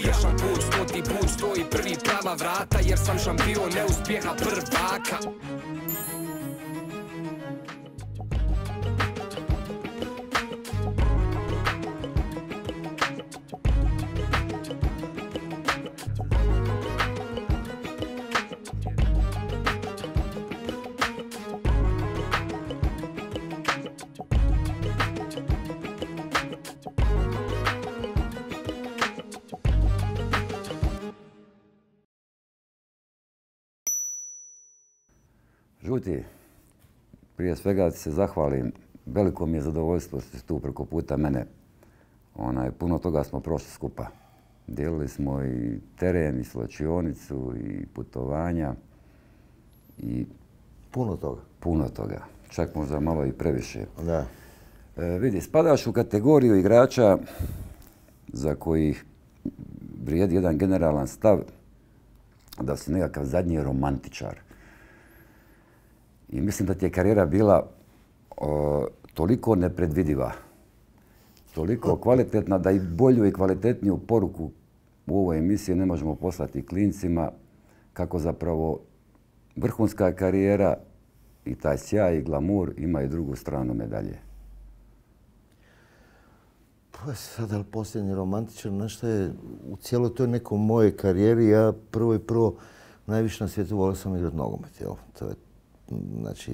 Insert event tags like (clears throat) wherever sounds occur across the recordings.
Pogrešan put, ti put, stoji prvi prava vrata Jer sam šampion uspjeha prvaka prije svega se zahvalim, veliko mi je zadovoljstvo što ste tu preko puta mene. puno toga smo prošli skupa. Dijelili smo i teren, i slačionicu, i putovanja. I puno toga. Puno toga. Čak možda malo i previše. Da. E, vidi, spadaš u kategoriju igrača za kojih vrijedi jedan generalan stav da si nekakav zadnji romantičar. I mislim da ti je karijera bila toliko nepredvidiva, toliko kvalitetna da i bolju i kvalitetniju poruku u ovoj emisiji ne možemo poslati klincima kako zapravo vrhunska karijera i taj sjaj i glamur ima i drugu stranu medalje. Pa sad, ali posljednji romantičan, znaš šta je, u cijeloj toj nekoj moje karijeri ja prvo i prvo najviše na svijetu volio sam igrati nogomet, jel? To je Znači,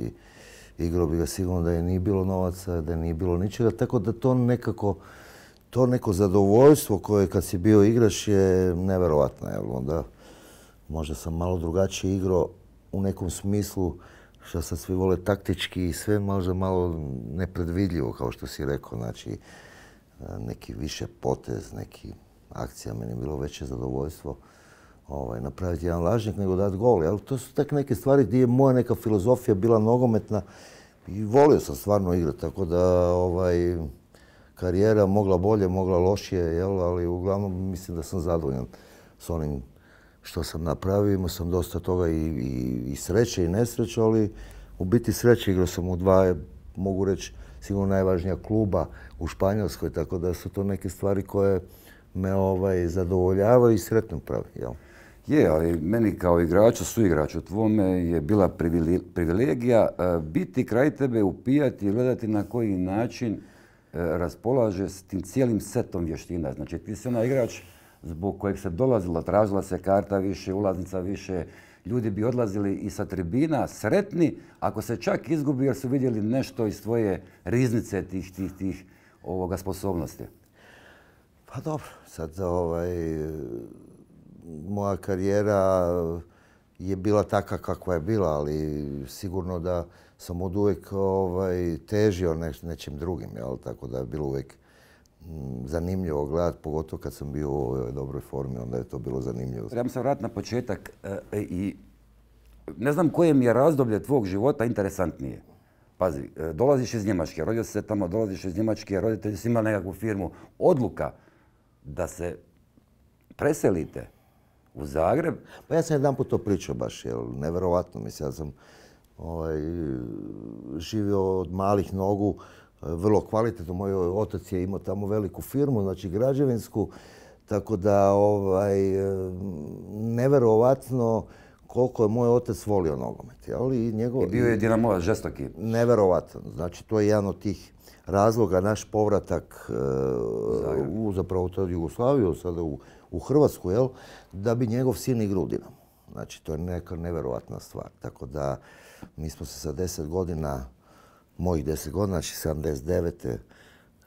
igro bi ga sigurno da je nije bilo novaca, da nije bilo ničega, tako da to nekako, to neko zadovoljstvo koje kad si bio igrač je neverovatno, jel onda možda sam malo drugačije igrao u nekom smislu što sad svi vole taktički i sve možda malo nepredvidljivo kao što si rekao, znači neki više potez, neki akcija, meni je bilo veće zadovoljstvo ovaj, napraviti jedan lažnik nego dati gol. Ali to su tek neke stvari gdje je moja neka filozofija bila nogometna i volio sam stvarno igrati, tako da ovaj, karijera mogla bolje, mogla lošije, jel? ali uglavnom mislim da sam zadovoljan s onim što sam napravio. Imao sam dosta toga i, sreće i nesreće, ali u biti sreće igrao sam u dva, mogu reći, sigurno najvažnija kluba u Španjolskoj, tako da su to neke stvari koje me ovaj, zadovoljavaju i sretno pravi. Jel? Je, ali meni kao igraču, suigraču tvome je bila privilegija e, biti kraj tebe, upijati i gledati na koji način e, raspolaže s tim cijelim setom vještina. Znači ti si onaj igrač zbog kojeg se dolazilo, tražila se karta više, ulaznica više, ljudi bi odlazili i sa tribina sretni ako se čak izgubi jer su vidjeli nešto iz svoje riznice tih, tih, tih ovoga sposobnosti. Pa dobro, sad ovaj, moja karijera je bila taka kakva je bila, ali sigurno da sam od uvijek ovaj, težio nečim drugim, jel? tako da je bilo uvijek mm, zanimljivo gledati, pogotovo kad sam bio u ovoj dobroj formi, onda je to bilo zanimljivo. Trebam se vrat na početak e, e, i ne znam koje mi je razdoblje tvog života interesantnije. Pazi, e, dolaziš iz Njemačke, rodio se tamo, dolaziš iz Njemačke, roditelji su imali nekakvu firmu. Odluka da se preselite u Zagreb. Pa ja sam jedan put to pričao baš, jer nevjerovatno mislim, ja sam ovaj, živio od malih nogu, eh, vrlo kvalitetno. Moj otac je imao tamo veliku firmu, znači građevinsku, tako da ovaj, eh, neverovatno koliko je moj otac volio nogomet. ali I, njegov, bio je Dinamova žestoki. Neverovatno. Znači, to je jedan od tih razloga, naš povratak eh, u zapravo Jugoslaviju, sada u u Hrvatsku, jel, da bi njegov sin igrao u Dinamo. Znači, to je neka neverovatna stvar. Tako da, mi smo se sa deset godina, mojih deset godina, znači 79.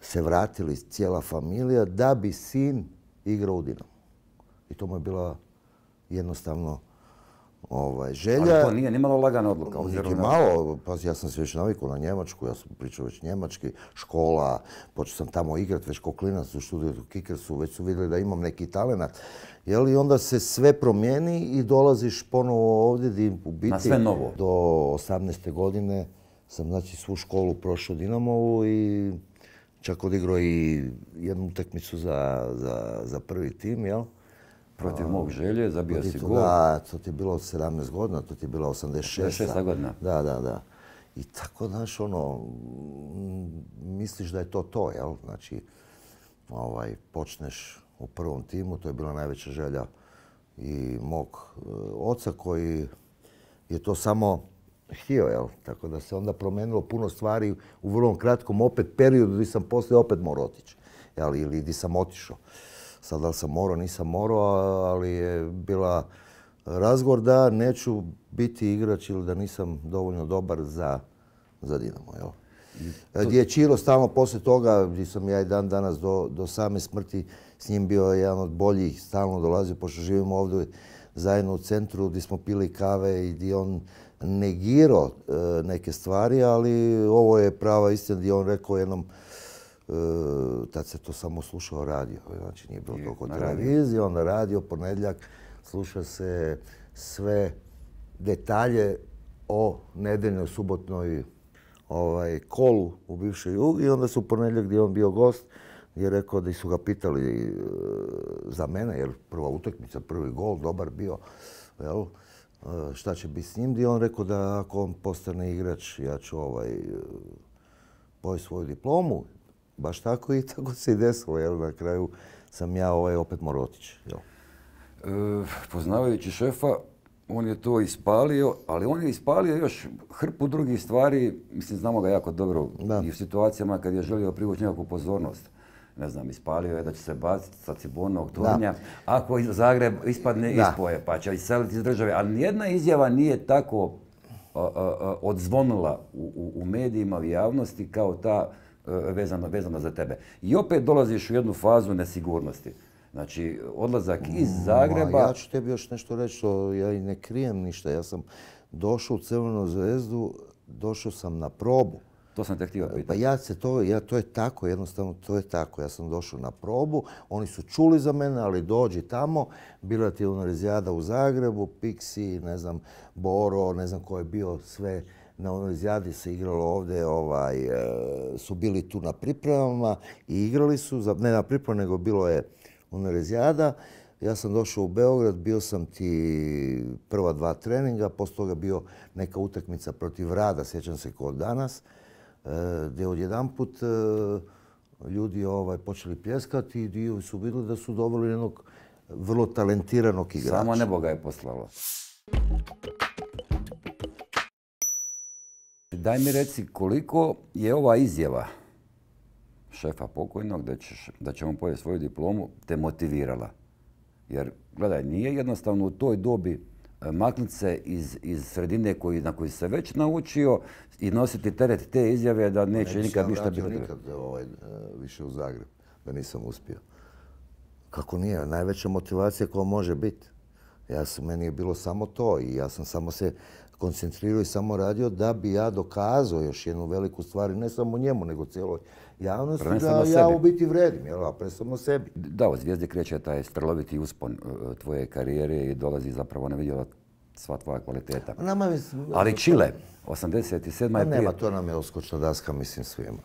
se vratili cijela familija da bi sin igrao u Dinamo. I to mu je bila jednostavno ovaj, želja... Ali to nije nimalo malo lagana odluka. Niti malo, pa ja sam se već navikao na Njemačku, ja sam pričao već njemački, škola, počeo sam tamo igrati, već kao klinac u studiju u Kikersu, već su vidjeli da imam neki talenat. Jel, I onda se sve promijeni i dolaziš ponovo ovdje u biti... Na sve novo. Do 18. godine sam znači svu školu prošao Dinamovu i čak odigrao i jednu utakmicu za, za prvi tim, jel? protiv mog želje, zabio si gol. Da, to ti je bilo 17 godina, to ti je bilo 86. 86 godina. Da, da, da. I tako, znaš, ono, misliš da je to to, jel? Znači, ovaj, počneš u prvom timu, to je bila najveća želja i mog e, oca koji je to samo htio, jel? Tako da se onda promijenilo puno stvari u vrlo kratkom opet periodu gdje sam poslije opet morao otići, Ili gdje sam otišao. Sad da li sam morao, nisam morao, ali je bila razgovor da neću biti igrač ili da nisam dovoljno dobar za, Dinamo. E, gdje je Čiro stalno poslije toga, gdje sam ja i dan danas do, same smrti s njim bio jedan od boljih, stalno dolazio, pošto živimo ovdje zajedno u centru gdje smo pili kave i gdje on negirao e, neke stvari, ali ovo je prava istina gdje on rekao jednom E, tad se to samo slušao radio, znači nije bilo toliko televizije, onda radio, ponedljak, sluša se sve detalje o nedeljnoj, subotnoj ovaj, kolu u bivšoj Jugi i onda su ponedjeljak gdje je on bio gost je rekao da su ga pitali e, za mene, jer prva utakmica, prvi gol, dobar bio, jel, e, šta će biti s njim, gdje on rekao da ako on postane igrač, ja ću ovaj, svoju diplomu, baš tako i tako se i desilo. Jel, na kraju sam ja ovaj opet morao otići. Jel? E, poznavajući šefa, on je to ispalio, ali on je ispalio još hrpu drugih stvari, mislim, znamo ga jako dobro i u situacijama kad je želio privući nekakvu pozornost. Ne znam, ispalio je da će se baciti sa Cibonog tornja, ako Zagreb ispadne da. ispoje, pa će iseliti iz države. Ali nijedna izjava nije tako odzvonila u, u, u medijima, u javnosti kao ta E, vezano, vezano za tebe. I opet dolaziš u jednu fazu nesigurnosti. Znači, odlazak iz mm, Zagreba... ja ću tebi još nešto reći, ja i ne krijem ništa. Ja sam došao u Crvenu zvezdu, došao sam na probu. To sam te htio Pa ja se to, ja, to je tako, jednostavno to je tako. Ja sam došao na probu, oni su čuli za mene, ali dođi tamo, bila ti je u Zagrebu, Pixi, ne znam, Boro, ne znam ko je bio sve na onoj se igralo ovdje, ovaj, e, su bili tu na pripremama i igrali su, ne na pripremama, nego bilo je ona Ja sam došao u Beograd, bio sam ti prva dva treninga, poslije toga bio neka utakmica protiv Rada, sjećam se kod danas, e, gdje odjedan put e, ljudi ovaj, počeli pljeskati i su vidjeli da su dobili jednog vrlo talentiranog igrača. Samo neboga je poslalo. daj mi reci koliko je ova izjava šefa pokojnog da, da će on pojeti svoju diplomu te motivirala. Jer, gledaj, nije jednostavno u toj dobi e, maknuti se iz, sredine koji, na koju se već naučio i nositi teret te izjave da neće nikad ništa biti. nikad e, ovaj, e, više u Zagreb, da nisam uspio. Kako nije? Najveća motivacija koja može biti. Ja sam, meni je bilo samo to i ja sam samo se koncentrirao samo radio da bi ja dokazao još jednu veliku stvar, ne samo njemu, nego cijeloj javnosti, da ja u biti vredim, jel, a predstavno sebi. Da, od zvijezde kreće taj strloviti uspon e, tvoje karijere i dolazi zapravo na vidjela sva tvoja kvaliteta. Ali Čile, 87. je prije... Nema, to nam je oskočna daska, mislim, svima.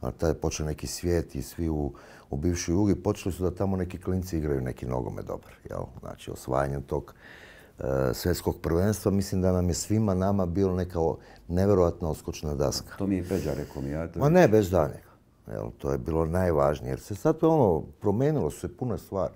Tada je počeo neki svijet i svi u, bivšoj jugi počeli su da tamo neki klinci igraju neki nogome dobar. Jel? Znači, osvajanjem tog E, svjetskog prvenstva, mislim da nam je svima nama bilo neka nevjerojatno odskočna daska. To mi je Peđa rekao mi. Ma ne, bez danjega. Jel, to je bilo najvažnije. Jer se sad ono, promijenilo su se puno stvari.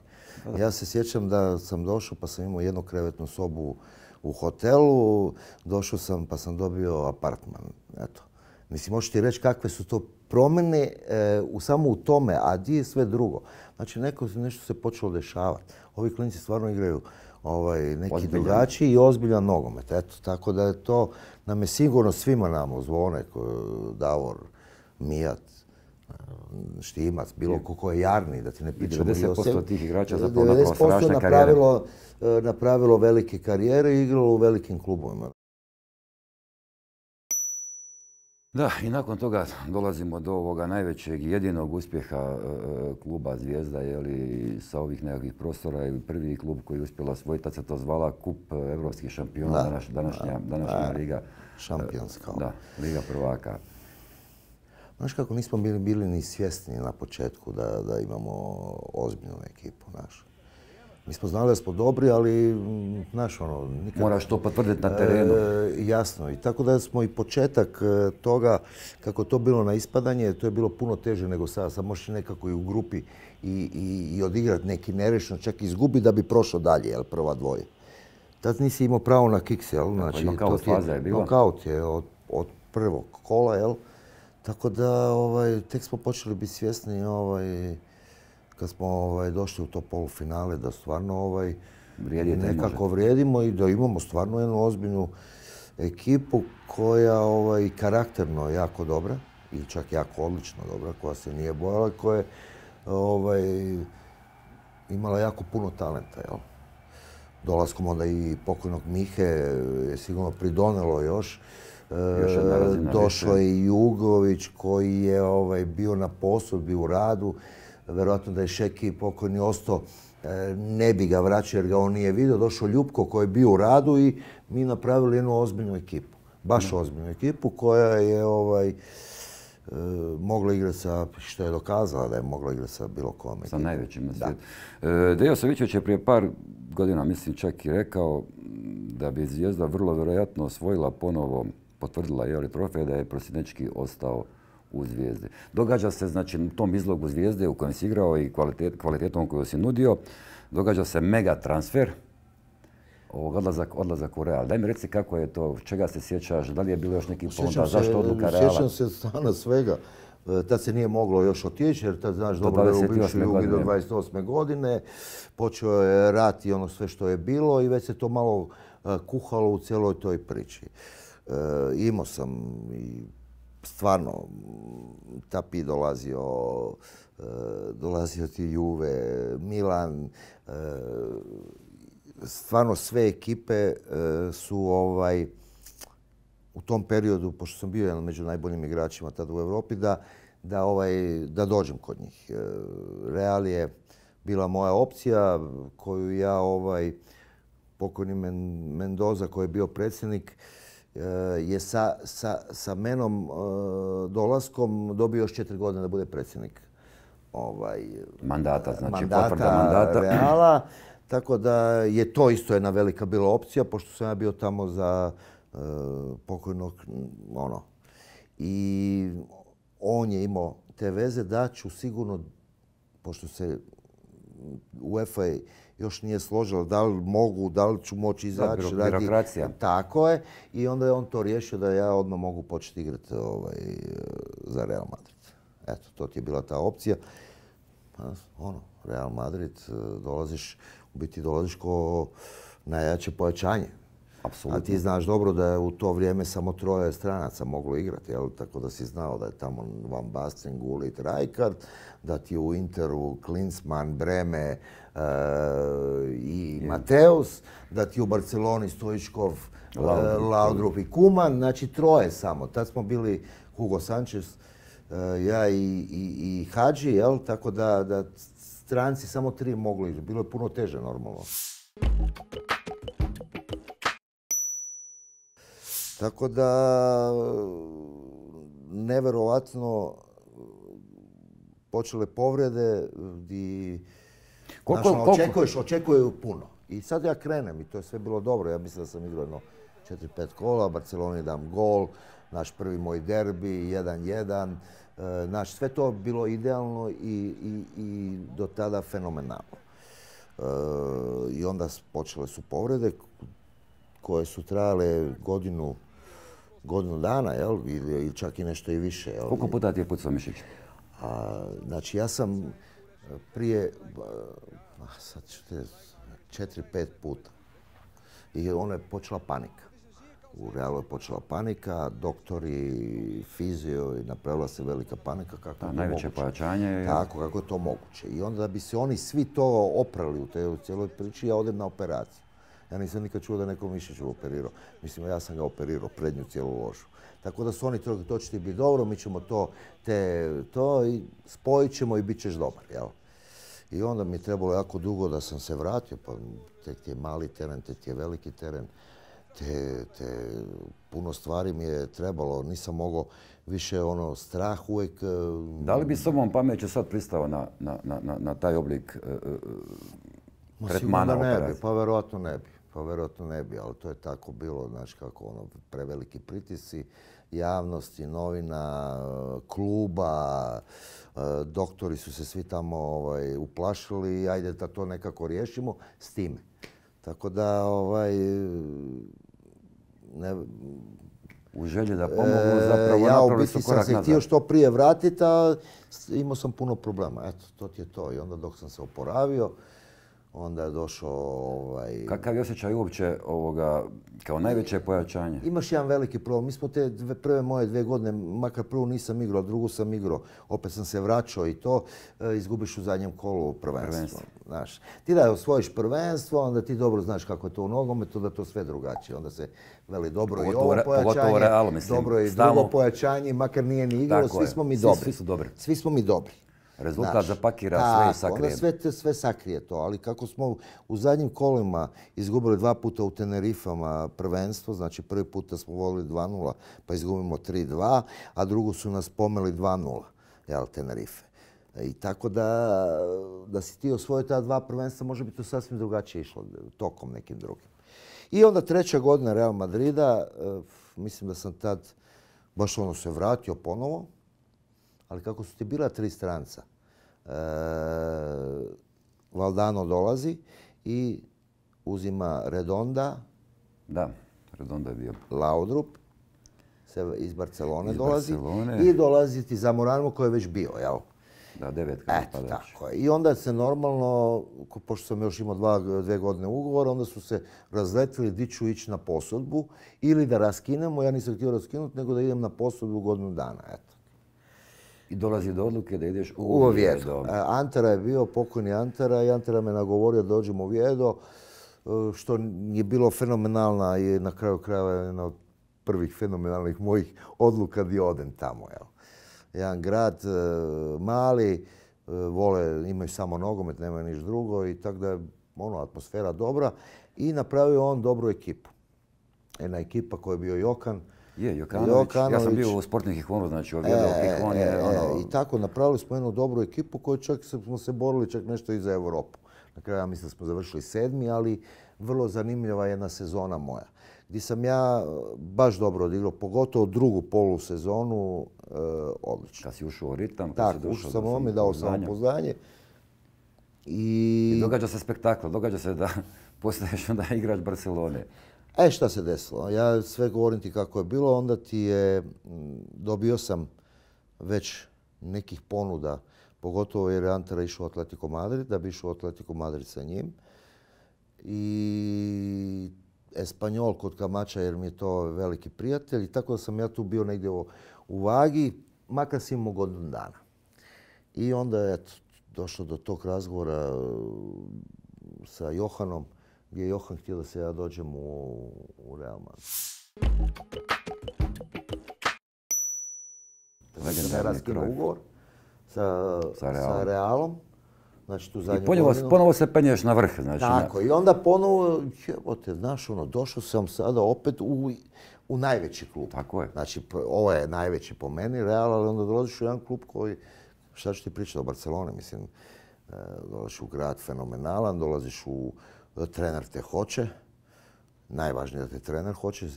Ja se sjećam da sam došao pa sam imao jednu krevetnu sobu u hotelu. Došao sam pa sam dobio apartman. Eto. Mislim, možeš ti reći kakve su to promjene e, samo u tome, a di je sve drugo. Znači, neko, nešto se počelo dešavati. Ovi klinici stvarno igraju ovaj, neki drugačiji i ozbiljan nogomet. Eto, tako da je to, nam je sigurno svima nama, zvone, Davor, Mijat, eh, Štimac, bilo ko je jarni, da ti ne pričamo. 90% tih igrača zapravo eh, napravilo strašne eh, napravilo velike karijere i igralo u velikim klubovima. Da, i nakon toga dolazimo do ovoga najvećeg jedinog uspjeha e, e, kluba Zvijezda li sa ovih nekakvih prostora ili prvi klub koji je uspjela osvojiti, tad se to zvala Kup Evropskih šampiona, današnja, liga. Šampionska. E, da, prvaka. Znaš kako, nismo bili, ni svjesni na početku da, da imamo ozbiljnu ekipu našu. Mi smo znali da smo dobri, ali, mm, znaš, ono, Moraš to potvrditi na terenu. E, jasno, i tako da smo i početak e, toga, kako to bilo na ispadanje, to je bilo puno teže nego sada. Sad možeš nekako i u grupi i, i, odigrati neki nerešno, čak izgubi da bi prošao dalje, jel, prva dvoje. Tad nisi imao pravo na kiks, jel? Znači, nokaut to je, je je od, od prvog kola, jel? Tako da, ovaj, tek smo počeli biti svjesni, ovaj, kad smo ovaj, došli u to polufinale, da stvarno ovaj, nekako vrijedimo i da imamo stvarno jednu ozbiljnu ekipu koja ovaj, karakterno jako dobra i čak jako odlično dobra, koja se nije bojala, koja je ovaj, imala jako puno talenta. Jel? Dolaskom onda i pokojnog Mihe je sigurno pridonelo još. E, došao je i Jugović koji je ovaj, bio na posudbi u radu verovatno da je Šeki pokojni ostao, e, ne bi ga vraćao jer ga on nije vidio. Došao Ljupko koji je bio u radu i mi napravili jednu ozbiljnu ekipu. Baš mhm. ozbiljnu ekipu koja je ovaj, e, mogla igrati sa, što je dokazala da je mogla igrati sa bilo kome. Sa najvećim na svijetu. E, je prije par godina, mislim, čak i rekao da bi Zvijezda vrlo vjerojatno osvojila ponovo, potvrdila je li da je Prosinečki ostao u Zvijezdi. Događa se, znači, u tom izlogu Zvijezde u kojem si igrao i kvalitet, kvalitetom koju si nudio, događa se mega transfer, odlazak, odlazak u Real. Daj mi reci kako je to, čega se sjećaš, da li je bilo još nekih ponuda, zašto odluka Reala? Sjećam se stana svega. E, tad se nije moglo još otići, jer tad znaš dobro je u Jugi do 28. godine. Počeo je rat i ono sve što je bilo i već se to malo e, kuhalo u cijeloj toj priči. E, imao sam i stvarno Tapi dolazio, e, dolazio ti Juve, Milan, e, stvarno sve ekipe e, su ovaj u tom periodu, pošto sam bio jedan među najboljim igračima tada u Europi, da, da, ovaj, da dođem kod njih. Real je bila moja opcija koju ja ovaj pokojni Mendoza koji je bio predsjednik Eh, je sa, sa, sa menom eh, dolaskom dobio još četiri godine da bude predsjednik ovaj, mandata, znači mandata. (clears throat) Reala, tako da je to isto jedna velika bila opcija, pošto sam ja bio tamo za eh, pokojnog, ono. I on je imao te veze da ću sigurno, pošto se UEFA još nije složila, da li mogu, da li ću moći izaći. Da, tako je. I onda je on to riješio da ja odmah mogu početi igrati ovaj, za Real Madrid. Eto, to ti je bila ta opcija. Pa, ono, Real Madrid, e, dolaziš, u biti dolaziš ko najjače pojačanje. A ti znaš dobro da je u to vrijeme samo troje stranaca moglo igrati, jel? tako da si znao da je tamo Van Basten, Gullit, Rijkaard, da ti u Interu Klinsmann, Breme, Eh, i Mateus, da ti u Barceloni Stojičkov, eh, Laudrup i Kuman, znači troje samo. Tad smo bili Hugo Sanchez, eh, ja i, Hadži, jel? Tako da, stranci samo tri mogli Bilo je puno teže normalno. Tako da, Neverovatno počele povrede i ono, koliko, očekuješ, očekuju puno. I sad ja krenem i to je sve bilo dobro. Ja mislim da sam igrao jedno 4-5 kola, Barceloni dam gol, naš prvi moj derbi, 1-1. E, naš, sve to bilo idealno i, i, i do tada fenomenalno. E, I onda počele su povrede koje su trajale godinu, godinu dana, jel? Ili čak i nešto i više. Jel? Koliko puta ti je pucao Mišić? znači, ja sam prije, a sad ćete, četiri, pet puta. I ona je počela panika. U realu je počela panika, doktori, fizio i napravila se velika panika kako to najveće pojačanje. Tako, kako je to moguće. I onda bi se oni svi to oprali u, toj cijeloj priči, ja odem na operaciju. Ja nisam nikad čuo da neko mišić operirao. Mislim, ja sam ga operirao, prednju cijelu ložu. Tako da su oni trebali, to će ti biti dobro, mi ćemo to, te, to i spojit ćemo i bit ćeš dobar, jel? I onda mi je trebalo jako dugo da sam se vratio, pa tek ti je mali teren, te ti je veliki teren, te, puno stvari mi je trebalo, nisam mogao više ono strah uvijek... E, da li bi s ovom sad pristao na, taj oblik e, e, e tretmana ne bi, pa verovatno ne bi, pa verovatno ne bi, ali to je tako bilo, znači kako ono, preveliki pritisci javnosti, novina, e, kluba, e, doktori su se svi tamo ovaj, uplašili i ajde da to nekako riješimo s time. Tako da, ovaj, u želji da e, pomogu zapravo ja u biti sam se htio što prije vratiti, a imao sam puno problema. Eto, to ti je to. I onda dok sam se oporavio, onda je došao... Ovaj... Kakav je osjećaj uopće ovoga, kao najveće pojačanje? Imaš jedan veliki problem. Mi smo te prve moje dve godine, makar prvu nisam igrao, drugu sam igrao. Opet sam se vraćao i to, e, izgubiš u zadnjem kolu prvenstvo. Znaš. Ti da osvojiš prvenstvo, onda ti dobro znaš kako je to u nogometu, da to sve drugačije. Onda se veli dobro i ovo pojačanje, dobro i drugo pojačanje, makar nije ni igrao, svi smo mi dobri. Svi smo mi dobri. Rezultat zapakira sve i sakrije. sve, sve sakrije to, ali kako smo u zadnjim kolima izgubili dva puta u Tenerifama prvenstvo, znači prvi puta smo volili 2-0 pa izgubimo 3-2, a drugo su nas pomeli 2-0, jel, Tenerife. I tako da, da si ti osvojio ta dva prvenstva, može bi to sasvim drugačije išlo tokom nekim drugim. I onda treća godina Real Madrida, eh, mislim da sam tad baš ono se vratio ponovo, ali kako su ti bila tri stranca, e, Valdano dolazi i uzima Redonda. Da, Redonda je bio. Laudrup iz Barcelone dolazi i dolazi ti za Moranu koji je već bio, jel? Da, devet Eto, tako I onda se normalno, pošto sam još imao dva, dve godine ugovora, onda su se razletili di ću ići na posudbu ili da raskinemo. Ja nisam htio raskinuti, nego da idem na posudbu godinu dana. Eto. I dolazi do odluke da ideš u, u Ovijedo. E, Antara je bio pokojni Antara i Antara me nagovorio da dođem u vijedo e, što je bilo fenomenalna i na kraju krajeva jedna od prvih fenomenalnih mojih odluka gdje odem tamo. Jedan grad e, mali, vole, imaju samo nogomet, nemaju niš drugo i tako da je ono, atmosfera dobra i napravio on dobru ekipu. Jedna ekipa koja je bio Jokan, je, Jokanović. Ja sam bio u sportnih znači ovdje e, e, e ono- I tako, napravili smo jednu dobru ekipu koju čak smo se borili čak nešto i za Europu. Na kraju ja mislim da smo završili sedmi, ali vrlo zanimljiva jedna sezona moja. Gdje sam ja e, baš dobro odigrao, pogotovo drugu polusezonu, sezonu, odlično. Kad si ušao u ritam, kad si došao... Tako, sam i dao sam poznanje. I... I događa se spektakl, događa se da (laughs) postaješ onda igrač Barcelone. E, šta se desilo? Ja sve govorim ti kako je bilo, onda ti je, dobio sam već nekih ponuda, pogotovo jer je Antara išao u Atletico Madrid, da bi išao u Atletico Madrid sa njim. I Espanjol kod Kamača jer mi je to veliki prijatelj tako da sam ja tu bio negdje u, u vagi, makar si imao godinu dana. I onda je došlo do tog razgovora e, sa Johanom je Johan htio da se ja dođem u, Real Madrid. Znači, sam raskinuo ugovor sa, sa, Realom. Znači, tu I ponovo, se penješ na vrh. Znači, Tako, i onda ponovo, jebote, znaš, ono, došao sam sada opet u, u najveći klub. Tako je. Znači, ovo je najveći po meni, Real, ali onda dolaziš u jedan klub koji, šta ću ti pričati o Barceloni, mislim, e, dolaziš u grad fenomenalan, dolaziš u trener te hoće, najvažnije da te trener hoće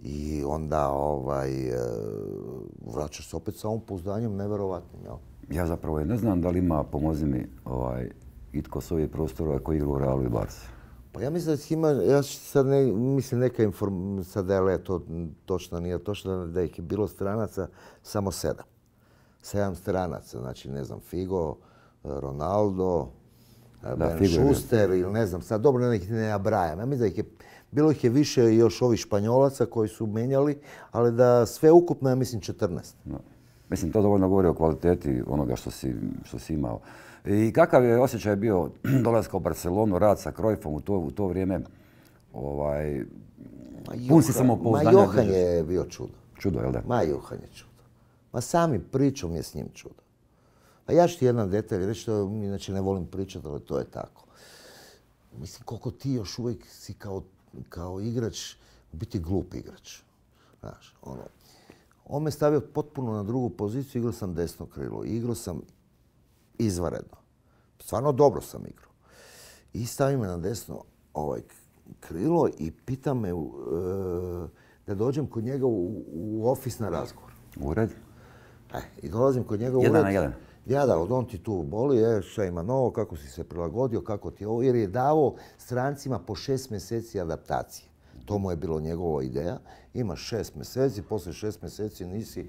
i onda ovaj, e, vraćaš se opet sa ovom pouzdanjem nevjerovatnim. Jel? Ja zapravo ne znam da li ima, pomozi ovaj, itko s ovih prostora koji igra u Realu i Barsi. Pa ja mislim da ima, ja sad ne, mislim neka informacija da je to točno, nije točno, da ih je bilo stranaca samo sedam. Sedam stranaca, znači ne znam, Figo, Ronaldo, Šuster ili ne znam, sad dobro ne ih ne nabrajam. Ja mislim da ih je, bilo ih je više još ovih Španjolaca koji su menjali, ali da sve ukupno ja mislim 14. Mislim, to dovoljno govori o kvaliteti onoga što si, imao. I kakav je osjećaj bio (clears throat) dolaska u Barcelonu, rad sa Krojfom u to, vrijeme? Ovaj, pun si Ma Johan je bio čudo. Čudo, jel da? Ma Johan je čudo. Ma sami pričom je s njim čudo. Pa ja ću ti jedan detalj reći, to inače ne volim pričati, ali to je tako. Mislim, koliko ti još uvijek si kao, igrač, biti glup igrač. Znaš, ono. On me stavio potpuno na drugu poziciju, igrao sam desno krilo, igrao sam izvaredno. Stvarno dobro sam igrao. I stavio me na desno ovaj, krilo i pita me e, da dođem kod njega u, ofis na razgovor. U ured? E, i dolazim kod njega u ured. Jedan na jedan? Jada, on ti tu boli, e, šta ima novo, kako si se prilagodio, kako ti je ovo, jer je davao strancima po šest mjeseci adaptacije. To mu je bilo njegova ideja. Imaš šest mjeseci, posle šest mjeseci nisi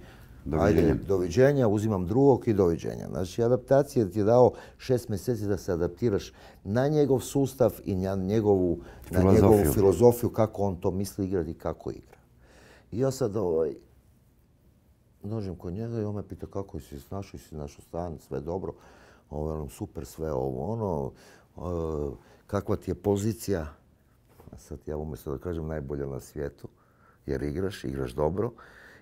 Doviđenja. Ajde, doviđenja, uzimam drugog i doviđenja. Znači, adaptacija ti je dao šest mjeseci da se adaptiraš na njegov sustav i na njegovu filozofiju, na njegovu filozofiju kako on to misli igrati i kako igra. I ja sad, ovaj, dođem kod njega i on me pita kako si snašao, si našo stan, sve dobro, ovo, ono super sve ovo, ono, kakva ti je pozicija, a sad ja umjesto da kažem najbolja na svijetu, jer igraš, igraš dobro.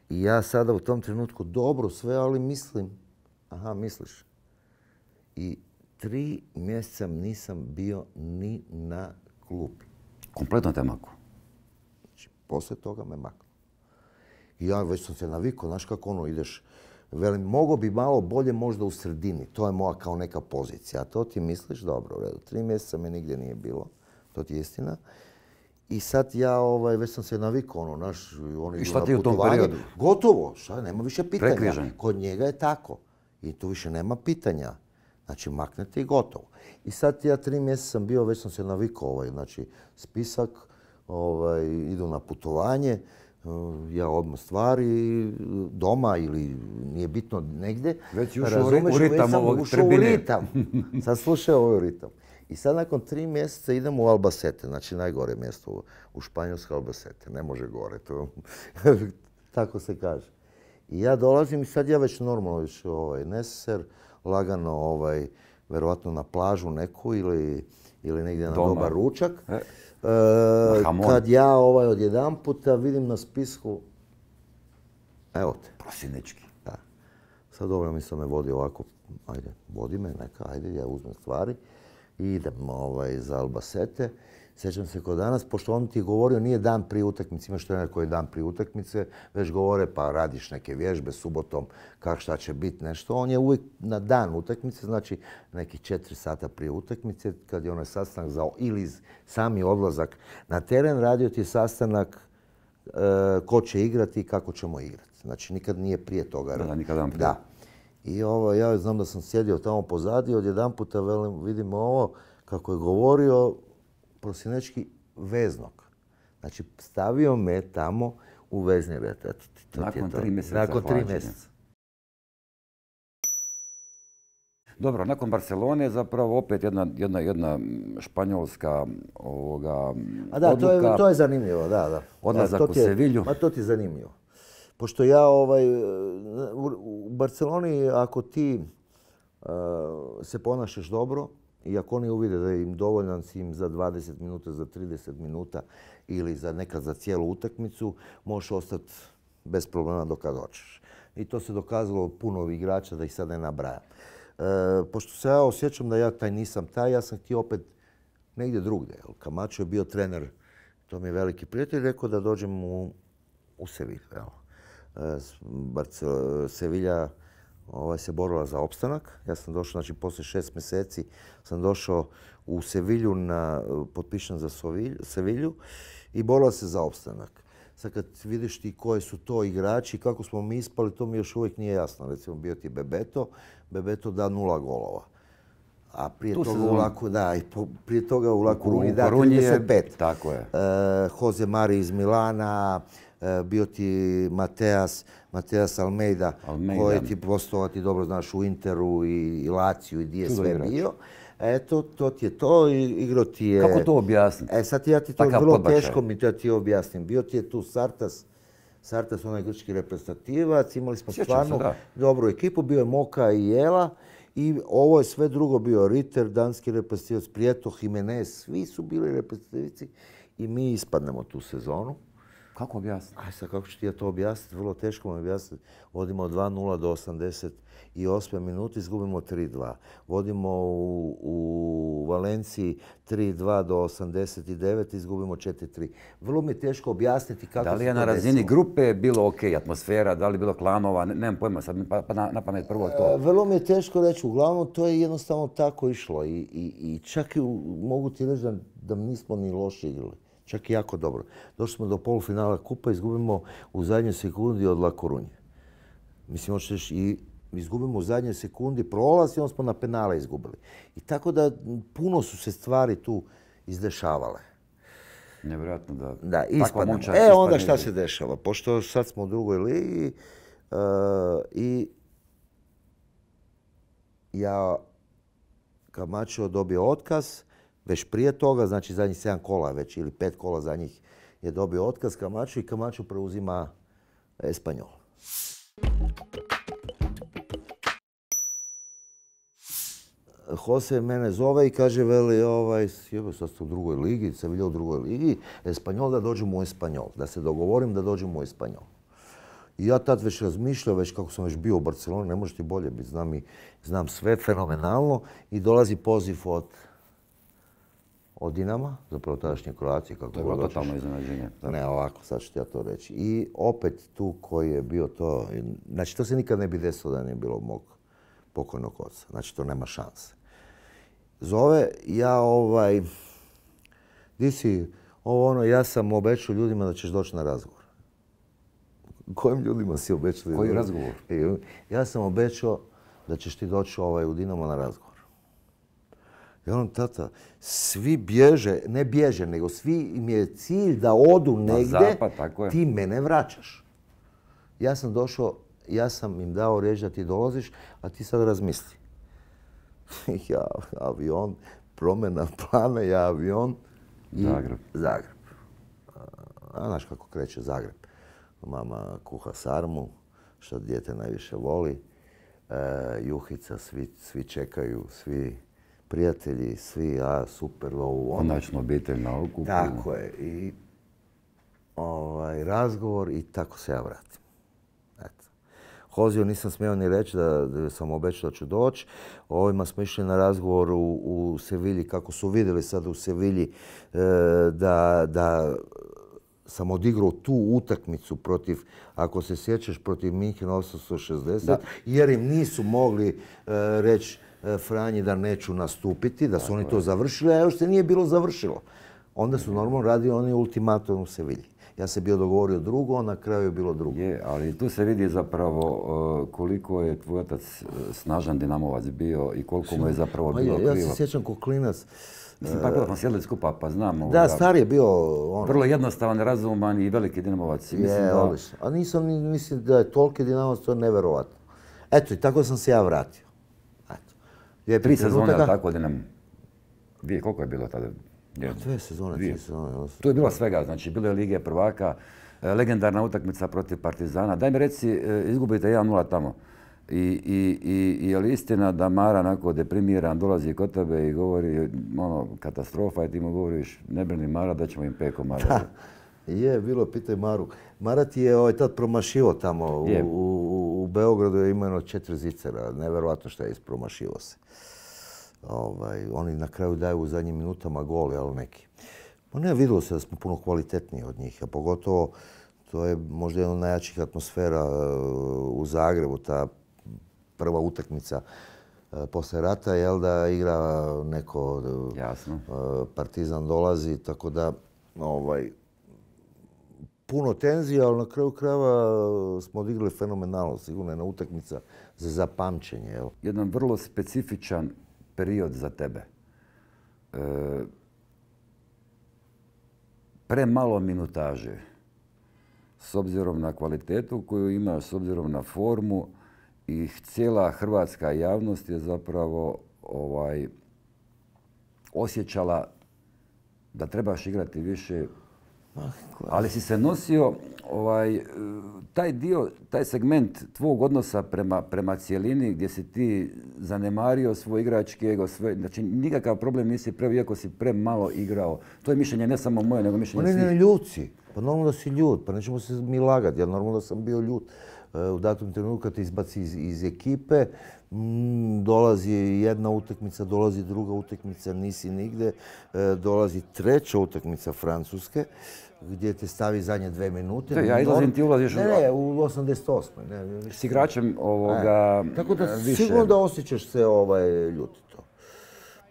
I ja sada u tom trenutku dobro sve, ali mislim, aha, misliš. I tri mjeseca nisam bio ni na klupi. Kompletno te mako? Znači, poslije toga me mako. I ja već sam se navikao, znaš kako ono ideš, velim, mogo bi malo bolje možda u sredini, to je moja kao neka pozicija. A to ti misliš, dobro, u redu, tri mjeseca me nigdje nije bilo, to ti je istina. I sad ja ovaj, već sam se navikao, ono, naš, oni I šta ti u tom periodu? Gotovo, šta, nema više pitanja. Kod njega je tako. I tu više nema pitanja. Znači, maknete i gotovo. I sad ja tri mjeseca sam bio, već sam se navikao, ovaj, znači, spisak, ovaj, idu na putovanje, Eh, ja odmah stvari eh, doma ili nije bitno negdje. Već ušao u ritam ovog ušao ritam. (laughs) Sad slušaj ovaj ritam. I sad nakon tri mjeseca idemo u Albacete, znači najgore mjesto u Španjolskoj Albacete. Ne može gore, to (laughs) tako se kaže. I ja dolazim i sad ja već normalno već ovaj, neser, lagano ovaj, verovatno na plažu neku ili, negdje na dobar ručak. E. Eh, kad ja ovaj odjedan puta vidim na spisku, evo te. Prosinečki. Da. Sad dobro mi se me vodi ovako, ajde, vodi me neka, ajde, ja uzmem stvari i idem ovaj, za Albasete. Sjećam se kod danas, pošto on ti govorio nije dan prije utakmice, imaš trener koji je dan prije utakmice, već govore pa radiš neke vježbe subotom, kak šta će biti nešto. On je uvijek na dan utakmice, znači nekih četiri sata prije utakmice, kad je onaj sastanak za ili sami odlazak na teren, radio ti je sastanak e, ko će igrati i kako ćemo igrati. Znači nikad nije prije toga. Da, nikad prije. Da. I ovo, ja znam da sam sjedio tamo pozadi, odjedan puta velim, vidim ovo, kako je govorio, prosinački veznog. Znači, stavio me tamo u vezni red. to Nakon tri mjeseca Nakon Dobro, nakon Barcelone zapravo opet jedna, jedna, jedna španjolska ovoga A da, to je, to je zanimljivo, da, da. Odlazak u Sevilju. Ma to ti je zanimljivo. Pošto ja ovaj, u Barceloni ako ti eh, se ponašaš dobro, i ako oni uvide da im dovoljan im za 20 minuta, za 30 minuta ili za nekad za cijelu utakmicu, možeš ostati bez problema kad hoćeš. I to se dokazalo puno igrača da ih sad ne nabrajam. E, pošto se ja osjećam da ja taj nisam taj, ja sam htio opet negdje drugdje. Kamačo je bio trener, to mi je veliki prijatelj, rekao da dođem u, u Sevilju. E, Sevilja ovaj, se borila za opstanak. Ja sam došao, znači poslije šest mjeseci sam došao u Sevilju, na, potpišen za Sevilju i borila se za opstanak. Sad kad vidiš ti koji su to igrači, kako smo mi ispali, to mi još uvijek nije jasno. Recimo bio ti Bebeto, Bebeto da nula golova. A prije toga u Laku, da, i prije toga u Laku Runi da 35. Tako je. E, Jose Mari iz Milana, Eh, bio ti Mateas, Mateas Almeida, Almeida. koji ti postovati dobro znaš u Interu i Laciju i gdje sve bio. Eto, to ti je to, igro ti je... Kako to objasniti? E sad ja ti to vrlo teško mi to ti objasnim. Bio ti je tu Sartas, Sartas onaj grčki reprezentativac, imali smo stvarno dobru ekipu, bio je Moka i Jela. I ovo je sve drugo bio Ritter, danski reprezentativac, Prijeto, Jimenez, svi su bili reprezentativci i mi ispadnemo tu sezonu. Kako objasniti? Aj sad, kako ću ti ja to objasniti? Vrlo teško mi objasniti. Vodimo 2-0 do 88 minuti, izgubimo 3-2. Vodimo u, u Valenciji 3-2 do 89, izgubimo 4-3. Vrlo mi je teško objasniti kako Da li je na razini grupe bilo ok, atmosfera, da li je bilo klanova, ne, nemam pojma, sad mi pa, pa na, na pamet prvo to. E, vrlo mi je teško reći, uglavnom to je jednostavno tako išlo i, i, i čak i mogu ti reći da, da nismo ni loše igrali. Čak i jako dobro. Došli smo do polufinala kupa, izgubimo u zadnjoj sekundi od La Corunje. Mislim, hoćeš i izgubimo u zadnjoj sekundi prolaz i onda smo na penale izgubili. I tako da puno su se stvari tu izdešavale. Nevjerojatno da... Da, ispadne. E, onda šta se dešava? Pošto sad smo u drugoj ligi e, i ja Kamačo dobio otkaz, već prije toga, znači zadnjih 7 kola već ili 5 kola za njih je dobio otkaz Kamaču i Kamaču preuzima Espanjol. Jose mene zove i kaže, veli, ovaj, sad ste u drugoj ligi, se vidio u drugoj ligi, Espanjol da dođem u Espanjol, da se dogovorim da dođem u Espanjol. I ja tad već razmišljao, već kako sam već bio u Barceloni, ne može ti bolje biti, znam sve fenomenalno i dolazi poziv od o Dinama, zapravo tadašnje Kroacije. Kako to je bilo totalno iznenađenje. Ne, ovako, sad ću ti ja to reći. I opet tu koji je bio to, znači to se nikad ne bi desilo da nije bilo mog pokojnog oca. Znači to nema šanse. Zove, ja ovaj, di si, ovo ono, ja sam obećao ljudima da ćeš doći na razgovor. Kojim ljudima si obećao? Koji razgovor? Ja sam obećao da ćeš ti doći ovaj, u Dinamo na razgovor. Ja on, tata, svi bježe, ne bježe, nego svi im je cilj da odu negdje, ti mene vraćaš. Ja sam došao, ja sam im dao riječ da ti dolaziš, a ti sad razmisli. (laughs) ja, avion, promjena plana, ja avion i Zagreb. Zagreb. A znaš kako kreće Zagreb. Mama kuha sarmu, što dijete najviše voli. E, juhica, svi čekaju, svi prijatelji, svi, a super, ovo, ono. Konačno obitelj na okupu. Tako je. I ovaj, razgovor i tako se ja vratim. Eto. Hozio nisam smio ni reći da, sam obećao da ću doći. Ovima smo išli na razgovor u, u Sevilji, kako su vidjeli sad u Sevilji e, da, sam odigrao tu utakmicu protiv, ako se sjećaš, protiv Minhen 860, jer im nisu mogli e, reći E, Franji da neću nastupiti, da su oni to završili, a još se nije bilo završilo. Onda su normalno radili oni ultimatum u Sevilji. Ja se bio dogovorio drugo, a na kraju je bilo drugo. Je, ali tu se vidi zapravo e, koliko je tvoj otac e, snažan dinamovac bio i koliko mu je zapravo bilo ja, krivo. Ja se sjećam ko klinac. Mislim, pa smo sjedli skupa, pa znam Da, star je bio on. Vrlo jednostavan, razuman i veliki dinamovac. Mislim je, A nisam, mislim da je toliki dinamovac, to je neverovatno. Eto, i tako sam se ja vratio je tri sezone, ali tako, nam, Dvije, koliko je bilo tada? Pa dvije sezone, dvije sezone. Tu je bilo svega, znači, bilo je Lige prvaka, e, legendarna utakmica protiv Partizana. Daj mi reci, e, izgubite 1-0 tamo. I, i, je li istina da Mara onako deprimiran dolazi kod tebe i govori ono, katastrofa i ti mu govoriš ne brini Mara da ćemo im peko Mara. Da, je, bilo, pitaj Maru. Mara ti je ovaj, tad promašivo tamo. U, Beogradu je imeno četiri zicera. Neverovatno što je ispromašivo se. Ovaj, oni na kraju daju u zadnjim minutama goli, ali neki. ne, vidjelo se da smo puno kvalitetniji od njih, a pogotovo to je možda jedna od najjačih atmosfera e, u Zagrebu, ta prva utakmica e, posle rata, jel da igra neko, Jasno. E, partizan dolazi, tako da ovaj, puno tenzija, ali na kraju krajeva smo odigrali fenomenalno, sigurno je na utakmica za zapamćenje. Jedan vrlo specifičan period za tebe. pre premalo minutaže s obzirom na kvalitetu koju imaš, s obzirom na formu i cijela hrvatska javnost je zapravo ovaj, osjećala da trebaš igrati više ali si se nosio, ovaj, e, taj dio, taj segment tvog odnosa prema, prema cijelini gdje si ti zanemario svoj igrački ego, sve, znači nikakav problem nisi preo iako si premalo igrao. To je mišljenje ne samo moje, nego mišljenje svih. Pa ne, ne, Pa normalno da si ljud, pa nećemo se mi lagati. Ja normalno sam bio ljud e, u datom trenutku kad te izbaci iz ekipe, Mm, dolazi jedna utakmica, dolazi druga utakmica, nisi nigde, e, dolazi treća utakmica Francuske, gdje te stavi zadnje dve minute. Ne, ja izlazim, ti u... Ne, u 88. S igračem ovoga... E, tako da e, sigurno da osjećaš se ovaj, ljutito.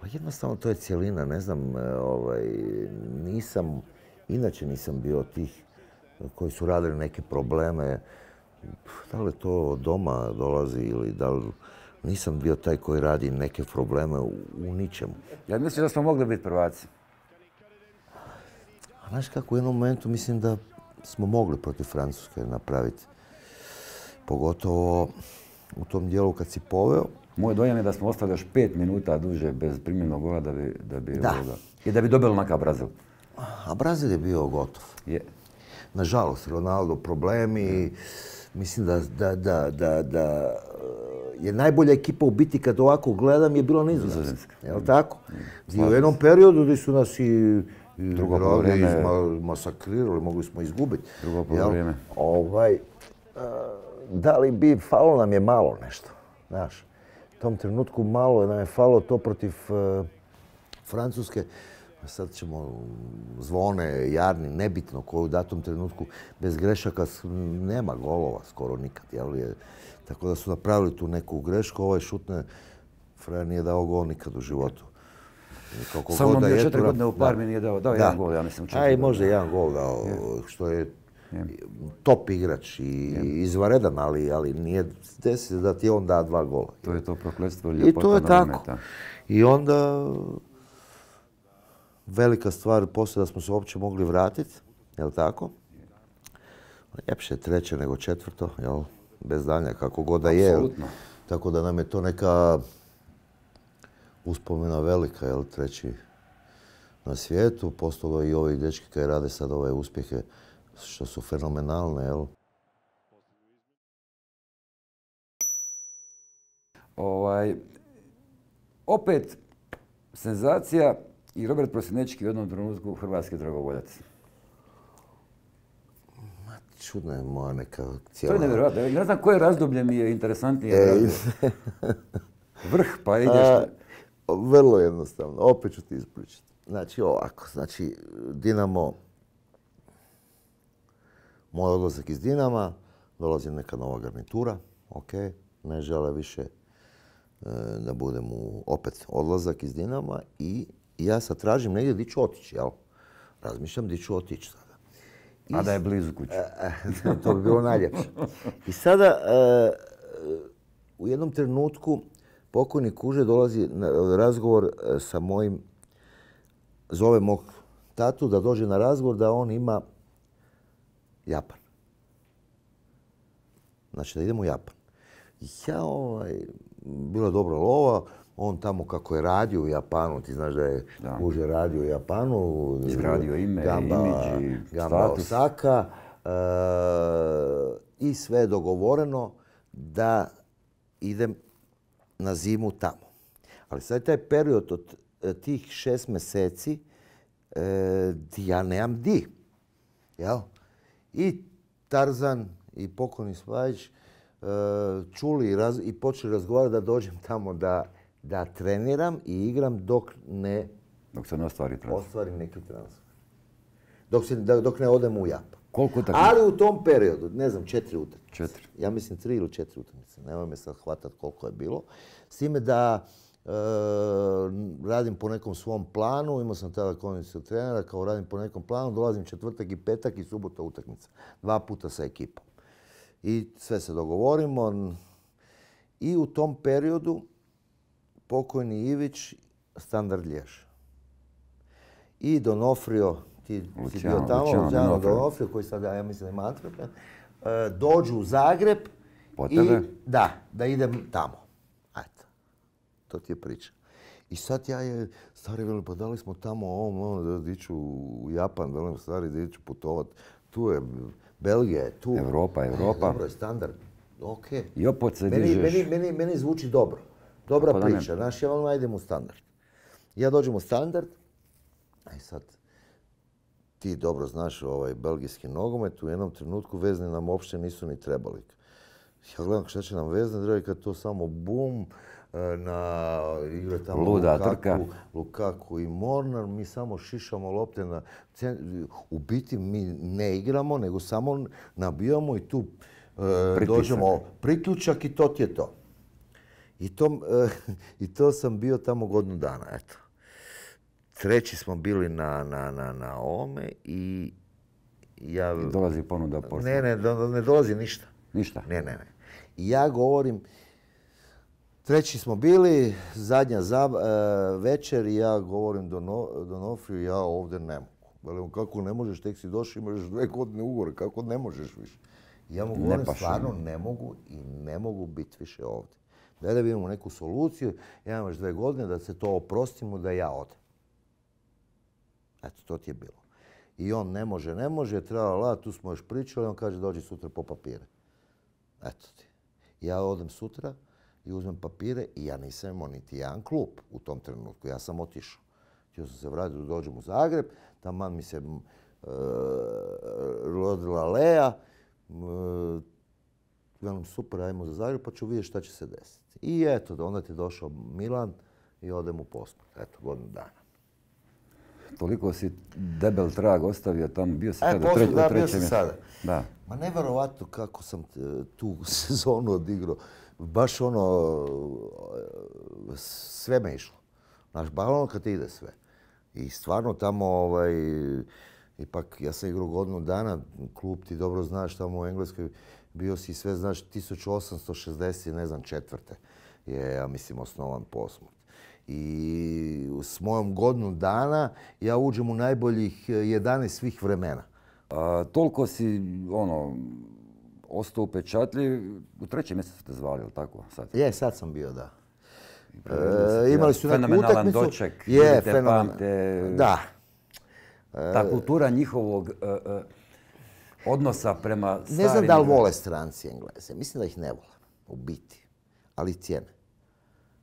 Pa jednostavno to je cijelina, ne znam, ovaj, nisam, inače nisam bio tih koji su radili neke probleme. Da li to doma dolazi ili da li nisam bio taj koji radi neke probleme u, ničemu. Ja mislim da smo mogli biti prvaci. A znaš kako, u jednom momentu mislim da smo mogli protiv Francuske napraviti. Pogotovo u tom dijelu kad si poveo. Moje dojam je da smo ostali još pet minuta duže bez primljenog gola da bi, da bi, I da bi dobili maka Brazil. A Brazil je bio gotov. Je. Nažalost, Ronaldo problemi. Mislim da, da, da, da jer najbolja ekipa u biti kad ovako gledam je bila nizozemska. Jel tako? I u jednom periodu gdje su nas i drugo masakrirali, mogli smo izgubiti. Drugo vrijeme. Ovaj, da li bi, falo nam je malo nešto, znaš. U tom trenutku malo nam je falo to protiv e, Francuske. Sad ćemo zvone, jarni, nebitno koji u datom trenutku, bez grešaka nema golova skoro nikad, jel? Je, tako da su napravili tu neku grešku, ovaj šutne, frajer nije dao gol nikad u životu. Koliko Samo god je četiri godine u Parmi nije dao, dao da. jedan gol, ja mislim. godine. Aj, možda jedan gol dao, što je top igrač i izvaredan, ali, ali nije desio da ti on da dva gola. To je to prokletstvo ljepota I to je tako. I onda velika stvar poslije da smo se uopće mogli vratiti, jel tako? Ljepše je treće nego četvrto, jel? bez danja, kako god da je. Tako da nam je to neka uspomena velika, jel, treći na svijetu. Postalo i ovi dječki koji rade sad ove uspjehe, što su fenomenalne, jel. Ovaj, opet, senzacija i Robert Prosinečki u jednom trenutku hrvatski dragovoljac čudna je moja neka cijela... To je nevjerojatno. ne znam koje razdoblje mi je interesantnije. E, (laughs) Vrh pa ideš... vrlo jednostavno. Opet ću ti ispričati. Znači ovako, znači Dinamo, moj odlazak iz Dinama, dolazi neka nova garnitura, ok, ne žele više e, da budem u opet odlazak iz Dinama i ja sad tražim negdje gdje ću otići, jel? Razmišljam gdje ću otići sad. A da je blizu kuće. E, (laughs) to bi bilo najljepše. I sada, e, u jednom trenutku, pokojni kuže dolazi na razgovor e, sa mojim, zove mog tatu da dođe na razgovor da on ima Japan. Znači da idemo u Japan. Ja, ovaj, bilo dobro lova, on tamo kako je radio u Japanu, ti znaš da je radio u Japanu. Izgradio ime, imidži, eh, I sve je dogovoreno da idem na zimu tamo. Ali sad je taj period od eh, tih šest mjeseci e, eh, ja nemam di. Jel? I Tarzan i pokojni Svajić čuli i počeli razgovarati da dođem tamo da da treniram i igram dok ne... Dok se ne ostvari transfer. Ostvarim neki transfer. Dok, dok ne odem u Japan. Koliko Ali u tom periodu, ne znam, četiri utakmice. Četiri. Ja mislim tri ili četiri utakmice. Nemoj me sad hvatati koliko je bilo. S time da e, radim po nekom svom planu, imao sam tada kondiciju trenera, kao radim po nekom planu, dolazim četvrtak i petak i subota utakmica. Dva puta sa ekipom. I sve se dogovorimo. I u tom periodu pokojni Ivić standard lješ. I Donofrio, ti si bio tamo, Luciano, Donofrio. koji sada, ja mislim, ima e, dođu u Zagreb i da, da idem tamo. Eto, to ti je priča. I sad ja je, stari veli, pa da li smo tamo ovom, ono, da ću u Japan, da li stari, da Tu je, Belgija je tu. Evropa, Evropa. E, dobro je, standard. okej, pa meni zvuči dobro. Dobra priča. Znaš, ja ono, standard. Ja dođem u standard, aj sad, ti dobro znaš ovaj belgijski nogomet, u jednom trenutku vezne nam uopće nisu ni trebali. Ja gledam šta će nam vezne, drugi kad to samo bum, e, na igre tamo Lukaku, i Mornar, mi samo šišamo lopte na... U biti mi ne igramo, nego samo nabijamo i tu e, dođemo priključak i to ti je to. I to, eh, I to sam bio tamo godinu dana, eto. Treći smo bili na, na, ovome i ja... dolazi ponuda poslije. Ne, ne, ne dolazi ništa. Ništa? Ne, ne, ne. I ja govorim, treći smo bili, zadnja eh, večer i ja govorim do, Nofriju, ja ovdje ne mogu. kako ne možeš, tek si došao, imaš dve godine ugovor, kako ne možeš više? Ja mu govorim, stvarno ne mogu i ne mogu biti više ovdje. Daj da vidimo neku soluciju, ja još dve godine da se to oprostimo da ja odem. Eto, to ti je bilo. I on ne može, ne može, la, tu smo još pričali, on kaže dođi sutra po papire. Eto ti. Ja odem sutra i uzmem papire i ja nisam imao niti jedan klub u tom trenutku. Ja sam otišao. Htio sam se vratiti, dođem u Zagreb, man mi se e, rodila Lea, e, super, ajmo za Zagreb, pa ću vidjeti šta će se desiti. I eto, onda ti je došao Milan i odem u posmrt. Eto, godinu dana. Toliko si debel trag ostavio tamo, bio si sada e, poslu, da, bio sam sada. Da. Ma nevjerovatno kako sam e, tu (laughs) sezonu odigrao. Baš ono, e, sve me išlo. Znaš, balon kad ide sve. I stvarno tamo, ovaj, ipak ja sam igrao godinu dana, klub ti dobro znaš tamo u Engleskoj, bio si sve, znaš, 1860 ne znam, četvrte je, ja mislim, osnovan posmrt. I s mojom godinu dana ja uđem u najboljih 11 e, svih vremena. toliko si, ono, ostao upečatljiv, u trećem mjesecu te zvali, ili tako? Sad. Je, sad sam bio, da. E, imali su neku utakmicu. doček, je, Da. Ta e, kultura njihovog odnosa prema starim... Ne znam da li vole stranci Engleze. Mislim da ih ne vole, u biti ali cijene.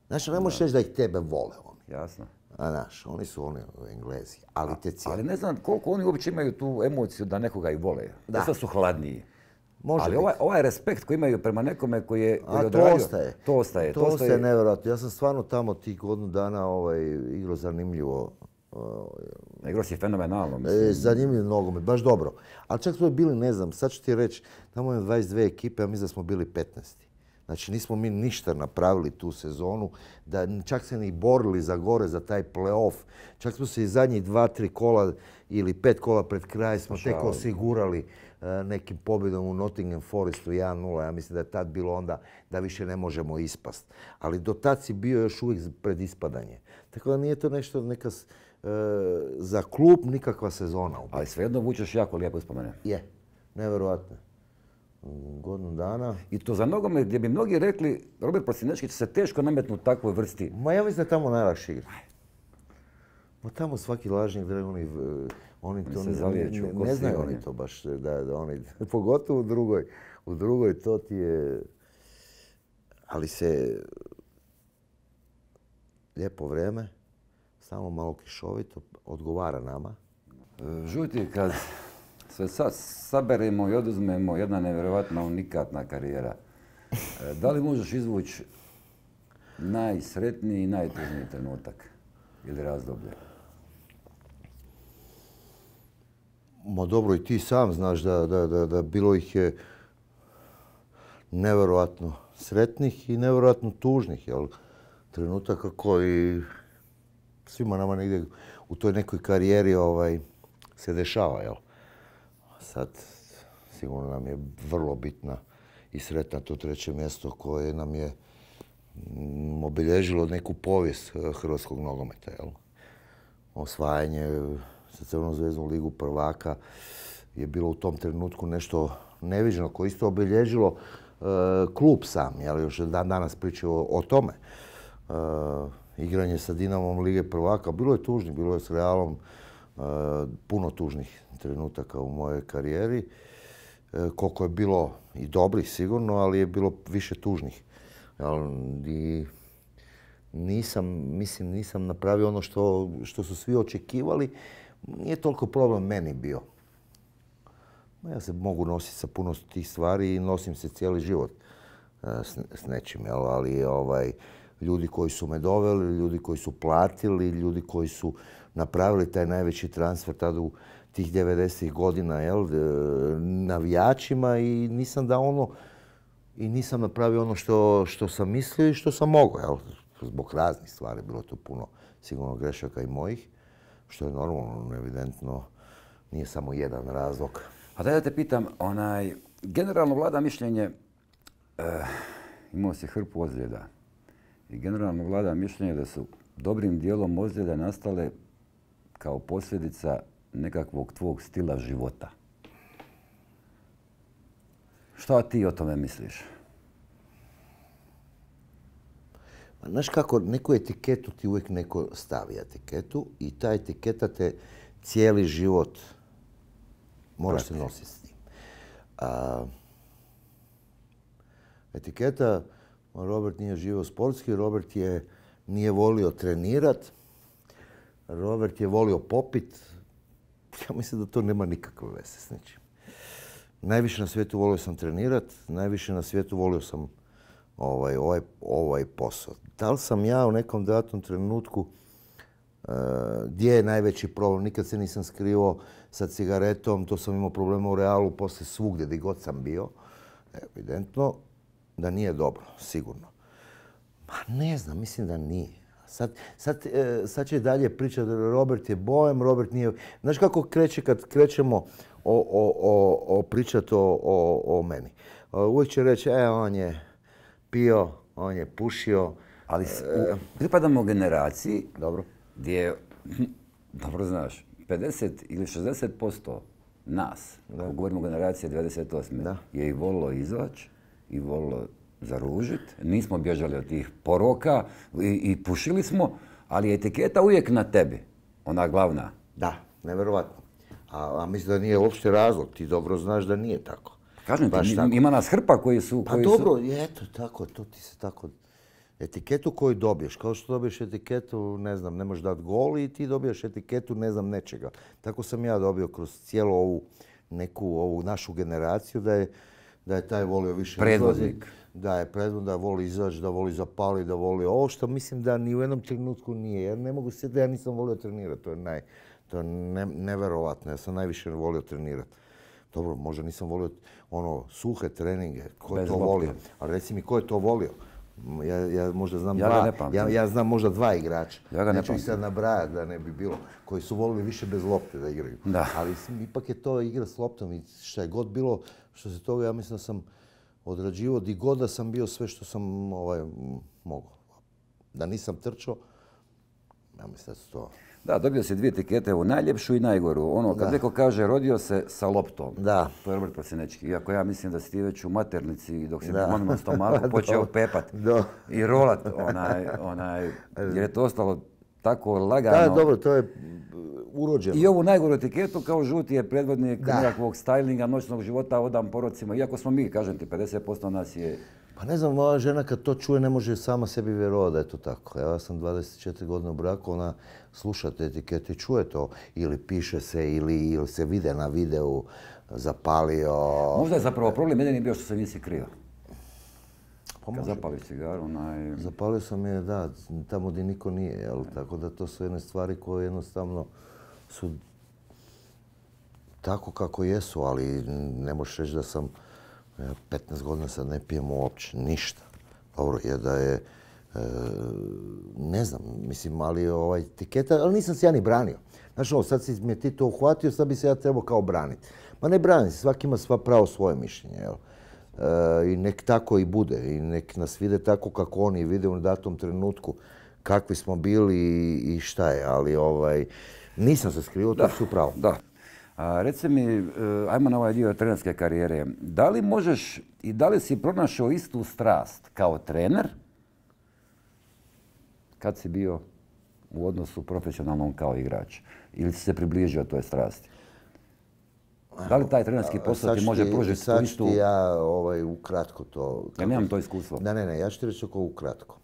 Znaš, ne možeš reći da ih tebe vole oni. Jasno. Znaš, oni su oni englezi, ali te cijene. Ali ne znam koliko oni uopće imaju tu emociju da nekoga i vole. Da. su hladniji. Može ali ovaj, ovaj, respekt koji imaju prema nekome koji je A, to ostaje. To ostaje. To, ostaje, nevjerojatno. Ja sam stvarno tamo tih godinu dana ovaj, igrao zanimljivo. Uh, si fenomenalno. E, mislim. E, mnogo. baš dobro. Ali čak smo bili, ne znam, sad ću ti reći, tamo je 22 ekipe, a mi da smo bili 15. Znači nismo mi ništa napravili tu sezonu, da čak se ni borili za gore za taj play-off. Čak smo se i zadnjih dva, tri kola ili pet kola pred kraj smo tek osigurali e, nekim pobjedom u Nottingham Forestu 1-0. Ja mislim da je tad bilo onda da više ne možemo ispast. Ali do tad si bio još uvijek pred ispadanje. Tako da nije to nešto neka e, za klub nikakva sezona. Ali svejedno vučeš jako lijepo ispomene. Je, nevjerojatno godinu dana. I to za nogomet gdje bi mnogi rekli, Robert Prosinečki će se teško nametnuti takvoj vrsti. Ma ja mislim da tamo najlakši igra. Ma tamo svaki lažnik, da eh, oni, oni to ne, zavijeću, ne, znaju oni to baš, eh, da, da oni, (laughs) pogotovo u drugoj, u drugoj to ti je, ali se lijepo vrijeme. samo malo kišovito, odgovara nama. Žuti, kad sve dakle, sad saberemo i oduzmemo, jedna nevjerojatna unikatna karijera. E, da li možeš izvući najsretniji i najtužniji trenutak ili razdoblje? Ma dobro, i ti sam znaš da, bilo ih je nevjerojatno sretnih i nevjerojatno tužnih, jel? Trenutaka koji svima nama negdje u toj nekoj karijeri ovaj, se dešava, jel? sad sigurno nam je vrlo bitna i sretna to treće mjesto koje nam je mm, obilježilo neku povijest eh, hrvatskog nogometa. Jel? Osvajanje sa eh, Crvenom zvezdom ligu prvaka je bilo u tom trenutku nešto neviđeno koje isto obilježilo eh, klub sam. Jel? Još dan danas pričaju o, tome. igranje sa Dinamom Lige prvaka bilo je tužno, bilo je s Realom puno tužnih trenutaka u mojoj karijeri, e, koliko je bilo i dobrih sigurno, ali je bilo više tužnih. I nisam, mislim, nisam napravio ono što, što su svi očekivali. Nije toliko problem meni bio. Ja se mogu nositi sa puno tih stvari i nosim se cijeli život e, s, nečim, jel? ali ovaj, ljudi koji su me doveli, ljudi koji su platili, ljudi koji su napravili taj najveći transfer tada u tih 90-ih godina jel, e, navijačima i nisam da ono i nisam napravio ono što, što sam mislio i što sam mogao. Jel. Zbog raznih stvari bilo to puno sigurno grešaka i mojih, što je normalno, evidentno, nije samo jedan razlog. A da ja te pitam, onaj, generalno vlada mišljenje, e, imao si hrpu ozljeda, i generalno vlada mišljenje da su dobrim dijelom ozljede nastale kao posljedica nekakvog tvog stila života. Šta ti o tome misliš? Ma, znaš kako, neku etiketu ti uvijek neko stavi etiketu i ta etiketa te cijeli život moraš se nositi s njim. etiketa, Robert nije živo sportski, Robert je nije volio trenirat, Robert je volio popit, (laughs) Ja mislim da to nema nikakve veze s ničim. Najviše na svijetu volio sam trenirati, najviše na svijetu volio sam ovaj, ovaj, ovaj, posao. Da li sam ja u nekom datom trenutku eh, gdje je najveći problem? Nikad se nisam skrivao sa cigaretom, to sam imao problema u realu, poslije svugdje, gdje god sam bio. Evidentno da nije dobro, sigurno. Ma ne znam, mislim da nije. E, sad, će dalje pričati Robert je bojem, Robert nije... Znaš kako kreće kad krećemo o, pričati o, meni? E, uvijek će reći, e, on je pio, on je pušio. Ali e, pripadamo generaciji dobro. gdje, (clears throat) dobro znaš, 50 ili 60% nas, ako govorimo generacije 28. je i volilo izvać, i volilo zaružit, nismo bježali od tih poroka i, i pušili smo, ali etiketa uvijek na tebi, ona glavna. Da, nevjerovatno. A, a mislim da nije uopšte razlog, ti dobro znaš da nije tako. Pa kažem ti, ima nas hrpa koji su... Pa dobro, su... eto, tako, to ti se tako... Etiketu koju dobiješ, kao što dobiješ etiketu, ne znam, ne možeš dati gol i ti dobiješ etiketu, ne znam, nečega. Tako sam ja dobio kroz cijelu ovu neku ovu našu generaciju da je da je taj volio više izlazi, da je predvodnik, da voli izaći, da voli zapali, da voli ovo što mislim da ni u jednom trenutku nije. Ja ne mogu sjetiti da ja nisam volio trenirati, to je naj, to je neverovatno, ja sam najviše volio trenirati. Dobro, možda nisam volio ono suhe treninge, ko je to volio, ali reci mi ko je to volio. Ja, možda znam ja ja, znam možda dva igrača. Ja ga ne Neću znači, ih sad nabrajati da ne bi bilo, koji su volili više bez lopte da igraju. Ali ipak je to igra s loptom i šta je god bilo, što se toga ja mislim da sam odrađivao di god da sam bio sve što sam ovaj, mogao. Da nisam trčao, ja mislim da su to da, dobio si dvije etikete, u najljepšu i najgoru. Ono, kad neko kaže rodio se sa loptom, da. to je Robert Prosinečki. Iako ja mislim da si ti već u maternici i dok si to stomaku (laughs) počeo pepat i rolat, onaj, onaj, (laughs) jer je to ostalo tako lagano. Da, dobro, to je uh, urođeno. I ovu najgoru etiketu kao žuti je predvodnik nekakvog stylinga, noćnog života, odam porocima. Iako smo mi, kažem ti, 50% nas je pa ne znam, moja žena kad to čuje ne može sama sebi vjerovati da je to tako. Ja sam 24 godine u braku, ona sluša te etikete i čuje to. Ili piše se, ili, ili se vide na videu, zapalio... Možda je zapravo problem, meni je bio što se nisi krio. Pa Kad zapali cigaru, onaj... Zapalio sam je, da, tamo gdje niko nije, jel? Tako da to su jedne stvari koje jednostavno su tako kako jesu, ali ne možeš reći da sam 15 godina sad ne pijemo uopće ništa. Dobro je da je, e, ne znam, mislim, ali ovaj etiketa, ali nisam se ja ni branio. Znaš ono, sad si mi ti to uhvatio, sad bi se ja trebao kao braniti. Ma ne brani se, svaki ima sva pravo svoje mišljenje, jel? E, I nek tako i bude, i nek nas vide tako kako oni vide u datom trenutku kakvi smo bili i šta je, ali ovaj, nisam se skrivao, to su pravo. Da reci mi, e, ajmo na ovaj dio trenerske karijere, da li možeš i da li si pronašao istu strast kao trener kad si bio u odnosu profesionalnom kao igrač? Ili si se približio toj strasti? Da li taj trenerski posao ti može pružiti Sad ti ja ovaj, ukratko to... Ja nemam to iskustvo. Ne, ne, ne, ja ću ti reći oko ukratko.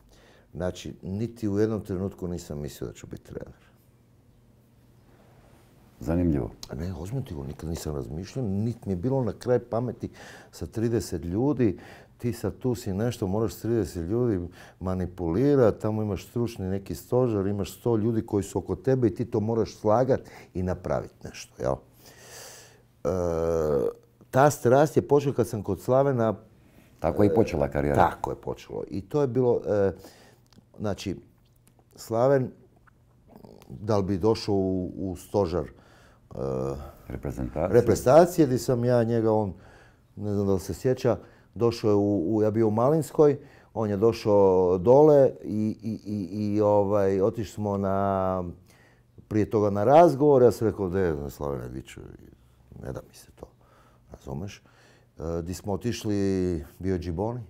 Znači, niti u jednom trenutku nisam mislio da ću biti trener. Zanimljivo. ne, ozbiljno nikad nisam razmišljao, niti mi je bilo na kraj pameti sa 30 ljudi, ti sad tu si nešto, moraš 30 ljudi manipulirati, tamo imaš stručni neki stožar, imaš 100 ljudi koji su oko tebe i ti to moraš slagati i napraviti nešto, jel? E, ta strast je počela kad sam kod Slavena... Tako je i počela karijera. Tako je počelo. I to je bilo... E, znači, Slaven, da li bi došao u, u stožar Eh, reprezentacije. reprezentacije, gdje sam ja njega, on, ne znam da li se sjeća, došao je u, ja bio u Malinskoj, on je došao dole i, ovaj, otišli smo na, prije toga na razgovor, ja sam rekao, ne, Slavene Diću, ne da mi se to, razumeš? E, smo otišli, bio Džiboni,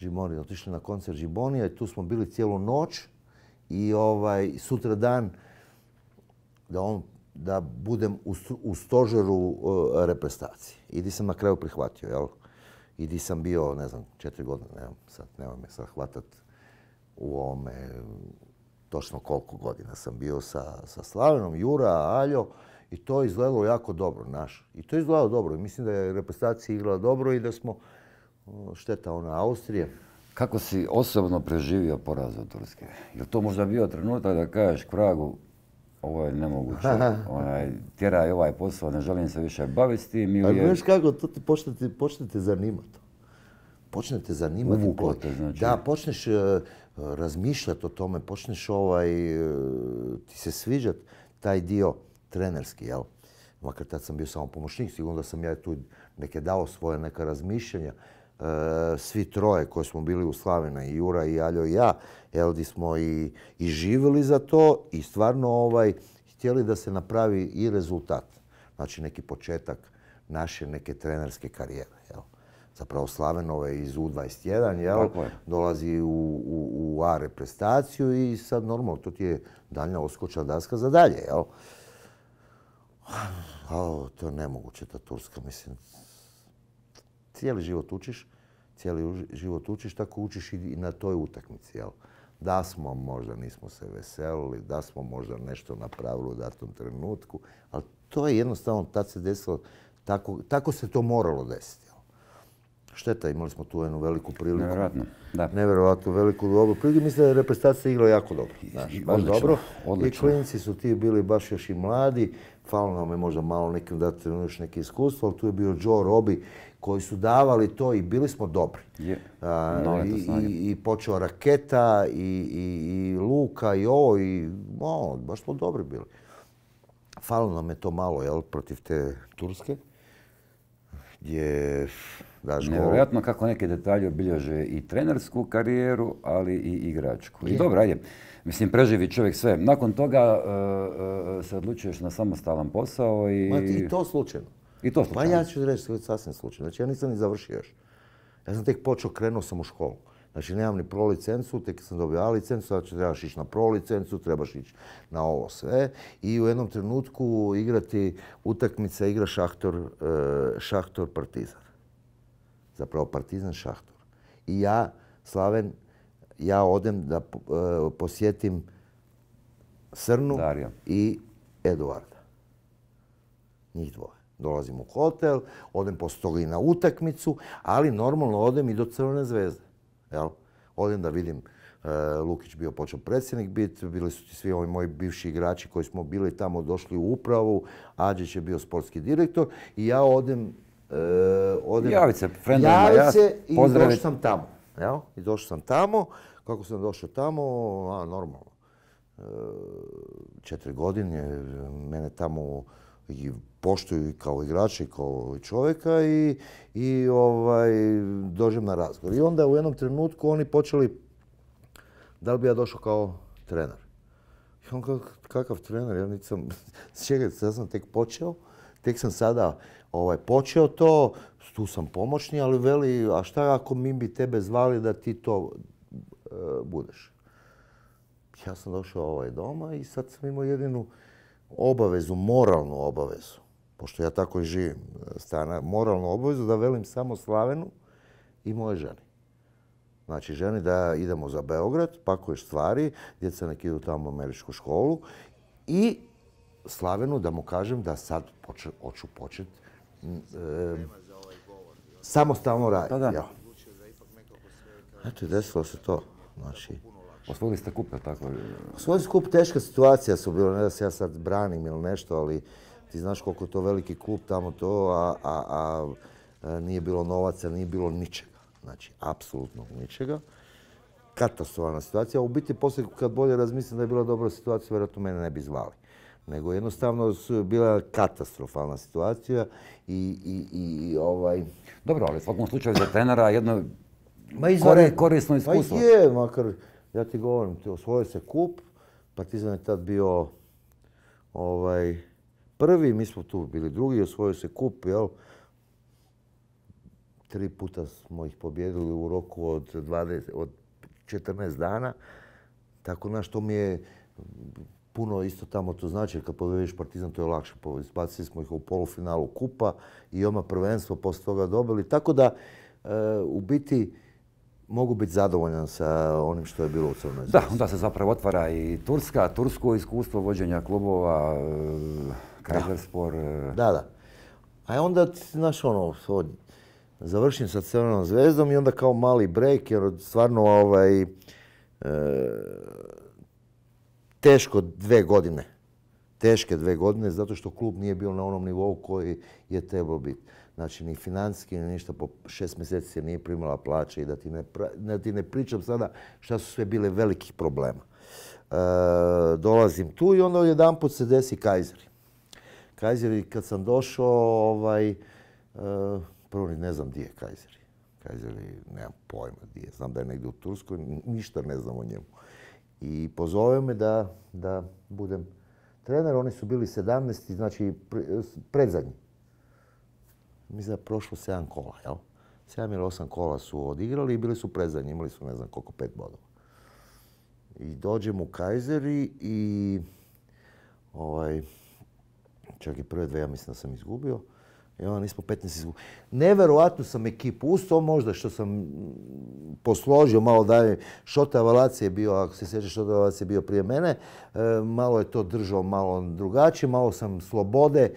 Džiboni, otišli na koncert Džibonija i tu smo bili cijelu noć i ovaj, sutra dan da on da budem u, stožeru e, reprezentacije. I di sam na kraju prihvatio, jel? I di sam bio, ne znam, četiri godine, nemam sad, nemam me sad hvatat u ovome točno koliko godina sam bio sa, Slavenom, Jura, Aljo i to je izgledalo jako dobro, naš. I to je izgledalo dobro i mislim da je reprezentacija igrala dobro i da smo e, šteta ona Austrije. Kako si osobno preživio poraz od Turske? Je to možda bio trenutak da kažeš Kragu, ovo je nemoguće, onaj, je ovaj posao, ne želim se više baviti s tim. Ali je... kako, to ti počnete, počnete zanimati. Počnete zanimati. te, znači. Da, počneš e, razmišljati o tome, počneš ovaj, e, ti se sviđat taj dio trenerski, jel? Makar tad sam bio samo pomoćnik, sigurno da sam ja tu neke dao svoje neka razmišljanja. E, svi troje koji smo bili u Slavena, i Jura, i Aljo i ja, jel, smo i, živjeli za to i stvarno ovaj, htjeli da se napravi i rezultat. Znači neki početak naše neke trenerske karijere. Jel. Zapravo Slavenove iz U21 dolazi u, A reprezentaciju i sad normalno to ti je dalja oskoča daska za dalje. (sighs) to je nemoguće ta Turska, mislim, cijeli život učiš, cijeli život učiš, tako učiš i na toj utakmici. Jel? Da smo možda nismo se veselili, da smo možda nešto napravili u datom trenutku, ali to je jednostavno, tad se desilo, tako, se to moralo desiti. Šteta, imali smo tu jednu veliku priliku. Nevjerojatno, da. Nevjerojatno veliku dobru priliku. Mislim da je reprezentacija igrala jako dobro. Znaš, baš dobro. Odlično. I klinici su ti bili baš još i mladi. Hvala nam je možda malo nekim dati još neke iskustvo, ali tu je bio Joe Robi koji su davali to i bili smo dobri. i, počeo raketa, i, Luka, i ovo, i baš smo dobri bili. Falo nam je to malo, protiv te Turske, gdje kako neke detalje obilježe i trenersku karijeru, ali i igračku. I dobro, ajde. Mislim, preživi čovjek sve. Nakon toga e, e, e, se odlučuješ na samostalan posao i... Ma ti to slučajno. I to slučajno? Pa ja ću reći sasvim slučajno. Znači ja nisam ni završio još. Ja sam tek počeo, krenuo sam u školu. Znači nemam ni pro licencu, tek sam dobio A licencu, znači trebaš ići na pro licencu, trebaš ići na ovo sve. I u jednom trenutku igrati utakmica, igra Šahtor, e, šahtor Partizan. Zapravo Partizan Šahtor. I ja, Slaven, ja odem da e, posjetim Srnu i Eduarda. Njih dvoje. Dolazim u hotel, odem po stoli na utakmicu, ali normalno odem i do Crvene zvezde. Odem da vidim e, Lukić bio počeo predsjednik bit bili su ti svi ovi moji bivši igrači koji smo bili tamo došli u upravu, Ađić je bio sportski direktor i ja odem... E, javice se, i došao sam tamo. I došao sam tamo, kako sam došao tamo, normalno. E, četiri godine, mene tamo poštuju kao igrač i kao čovjeka i, ovaj, dođem na razgovor. I onda u jednom trenutku oni počeli, da li bi ja došao kao trener? Ja on kao, kakav trener, ja nisam, (laughs) čekaj, sad sam tek počeo, tek sam sada ovaj, počeo to, tu sam pomoćni, ali veli, a šta ako mi bi tebe zvali da ti to eh, budeš? Ja sam došao ovaj doma i sad sam imao jedinu obavezu, moralnu obavezu pošto ja tako i živim, stana, moralnu obavezu da velim samo Slavenu i moje ženi. Znači, ženi da idemo za Beograd, pakuješ stvari, djeca nek idu tamo u američku školu i Slavenu da mu kažem da sad hoću početi ovaj samostalno raditi. Pa desilo se to. Znači, Osvojili ste kup, tako? Osvojili ste teška situacija su bila, ne da se ja sad branim ili nešto, ali ti znaš koliko je to veliki klub tamo to, a, a, a, e, nije bilo novaca, nije bilo ničega. Znači, apsolutno ničega. Katastrofalna situacija. U biti, poslije kad bolje razmislim da je bila dobra situacija, vjerojatno mene ne bi zvali. Nego jednostavno su bila katastrofalna situacija i, i, i ovaj... Dobro, ali svakom slučaju za trenera jedno ma izvare, korisno iskustvo. Ma je, makar, ja ti govorim, osvojio se kup, Partizan je tad bio ovaj, prvi, mi smo tu bili drugi, osvojio se kup, jel? Tri puta smo ih pobjedili u roku od, 14 dana. Tako naš, to mi je puno isto tamo to znači, kad pobjedeš Partizan to je lakše. Izbacili smo ih u polufinalu kupa i odmah prvenstvo posle toga dobili. Tako da, e, u biti, mogu biti zadovoljan sa onim što je bilo u Crnoj Da, onda se zapravo otvara i Turska, tursko iskustvo vođenja klubova, e, Spor. E, da, da. A onda, znaš, ono, završim sa Crvenom zvezdom i onda kao mali break, jer stvarno ovaj, e, teško dve godine. Teške dve godine, zato što klub nije bio na onom nivou koji je trebao biti. Znači, ni financijski, ni ništa, po šest mjeseci se nije primala plaća i da ti ne, ti pričam sada šta su sve bile velikih problema. E, dolazim tu i onda jedan put se desi Kajzer. Kajzeri kad sam došao, ovaj, e, prvo ne znam gdje je Kajzeri, kajzeri nemam pojma gdje je. Znam da je negdje u Turskoj, ništa ne znam o njemu. I pozove me da, budem trener. Oni su bili 17, znači predzadnji. Mislim da je prošlo 7 kola, jel? 7 ili 8 kola su odigrali i bili su predzadnji. Imali su ne znam koliko, pet bodova. I dođem u Kajzeri i ovaj, čak i prve dve, ja mislim da sam izgubio. I onda nismo 15 izgubili. Neverovatno sam ekipu, uz to možda što sam posložio malo dalje, Šota Avalacija je bio, ako se sjećaš, Šota Avalacija je bio prije mene, e, malo je to držao malo drugačije, malo sam slobode e,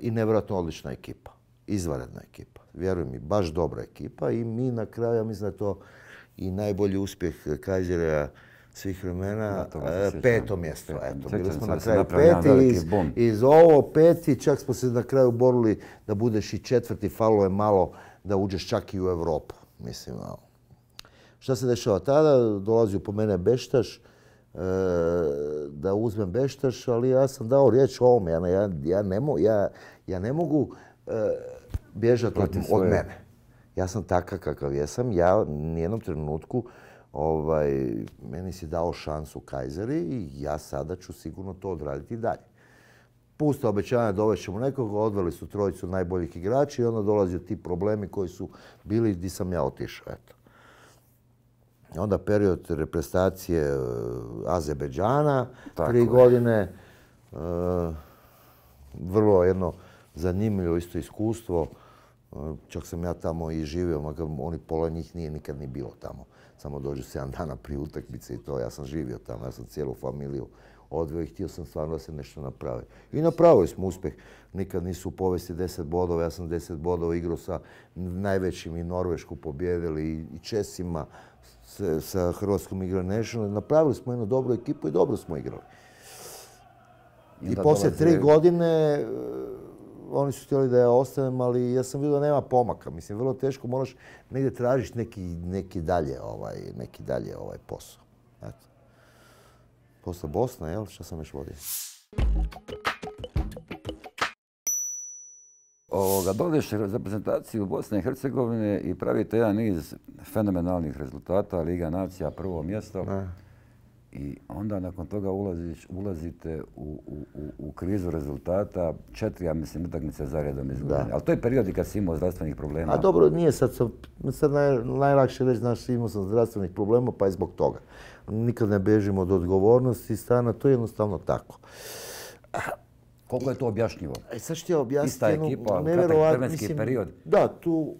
i nevjerojatno odlična ekipa. Izvanredna ekipa. Vjeruj mi, baš dobra ekipa i mi na kraju, ja mislim da je to i najbolji uspjeh Kajzera svih vremena, e, peto mjesto. E, eto, bili smo na kraju peti, iz, ovo peti, čak smo se na kraju borili da budeš i četvrti, falo je malo da uđeš čak i u Europu. Mislim, Šta se dešava tada? Dolazi po mene Beštaš, e, da uzmem Beštaš, ali ja sam dao riječ o ovom. Ja, ne, mogu bježati od, od mene. Ja sam takav kakav jesam. Ja nijednom trenutku ovaj, meni si dao šansu Kajzeri i ja sada ću sigurno to odraditi dalje. Pusta obećanja dovećemo nekog, odveli su trojicu najboljih igrača i onda dolaze ti problemi koji su bili gdje sam ja otišao. Onda period reprezentacije e, Azebeđana, tri godine, e, vrlo jedno zanimljivo isto iskustvo. E, čak sam ja tamo i živio, makar oni pola njih nije nikad ni bilo tamo samo dođu 7 dana prije utakmice i to, ja sam živio tamo, ja sam cijelu familiju odveo i htio sam stvarno da se nešto napravi. I napravili smo uspjeh. Nikad nisu u povesti 10 bodova, ja sam 10 bodova igrao sa najvećim i Norvešku pobjedili i Česima sa, Hrvatskom igrao nešto. Napravili smo jednu dobru ekipu i dobro smo igrali. I, I poslije tri godine oni su htjeli da ja ostanem, ali ja sam vidio da nema pomaka. Mislim, vrlo teško moraš negdje tražiti neki, neki dalje ovaj, neki dalje ovaj posao. Eto. Posle Bosna, jel? Šta sam još vodio? Ovoga, dođeš reprezentaciju Bosne i Hercegovine i pravite jedan niz fenomenalnih rezultata, Liga nacija, prvo mjesto. Ne i onda nakon toga ulazite u, krizu rezultata. Četiri, ja mislim, utakmice za redom izgledanje. Ali to je period kad si imao zdravstvenih problema. A dobro, nije sad, sad najlakše reći, znaš, imao sam zdravstvenih problema, pa i zbog toga. Nikad ne bežimo od odgovornosti stana, to je jednostavno tako. Koliko je to objašnjivo? E, sad ekipa je objasnilo, nevjerovatno. period. Da, tu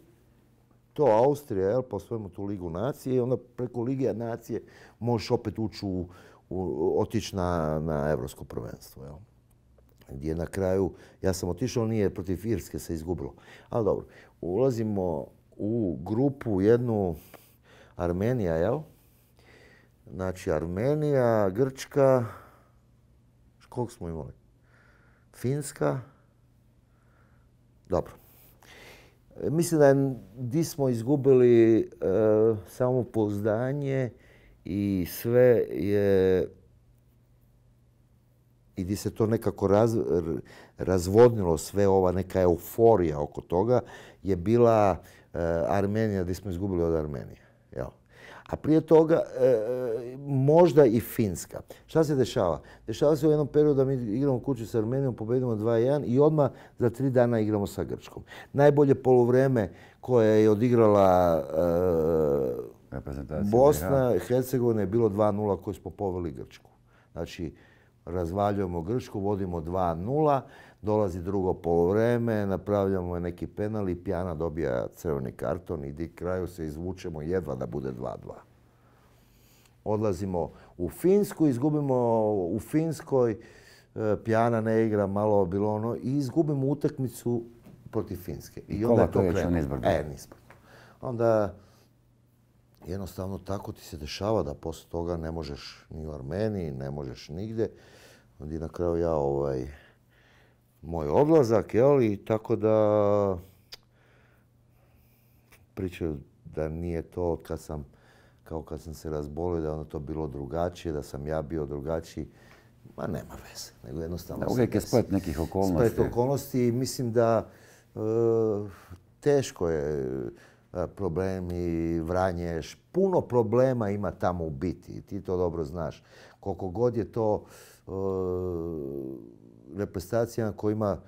to Austrija, jel, pa tu Ligu nacije i onda preko Lige nacije možeš opet ući u, otići na, na evropsko prvenstvo, jel. Gdje na kraju, ja sam otišao, nije protiv Irske se izgubilo. Ali dobro, ulazimo u grupu jednu Armenija, jel? Znači Armenija, Grčka, koliko smo imali? Finska, dobro. Mislim da di smo izgubili samo e, samopouzdanje i sve je i di se to nekako razvodnilo sve ova neka euforija oko toga je bila e, Armenija, gdje smo izgubili od Armenije. A prije toga e, e, možda i Finska. Šta se dešava? Dešava se u jednom periodu da mi igramo kuću s Armenijom, pobedimo 2-1 i odmah za tri dana igramo sa Grčkom. Najbolje polovreme koje je odigrala e, Bosna Bosna, Hercegovina je bilo 2-0 koji smo poveli Grčku. Znači, razvaljujemo Grčku, vodimo 2-0. Dolazi drugo polovreme, napravljamo neki penal i Pjana dobija crveni karton i di kraju se izvučemo jedva da bude 2-2. Odlazimo u Finsku, izgubimo u Finskoj, e, Pjana ne igra, malo bilo ono, i izgubimo utakmicu protiv Finske. I, onda to krenuo. E, Onda jednostavno tako ti se dešava da poslije toga ne možeš ni u Armeniji, ne možeš nigdje. Onda na kraju ja ovaj, moj odlazak, jel, i tako da pričaju da nije to kad sam, kao kad sam se razbolio, da je ono to bilo drugačije, da sam ja bio drugačiji. Ma nema veze, nego jednostavno... uvijek je nekih okolnosti. okolnosti i mislim da e, teško je e, problemi, vranješ, puno problema ima tamo u biti. Ti to dobro znaš. Koliko god je to e, reprezentacijama koja ima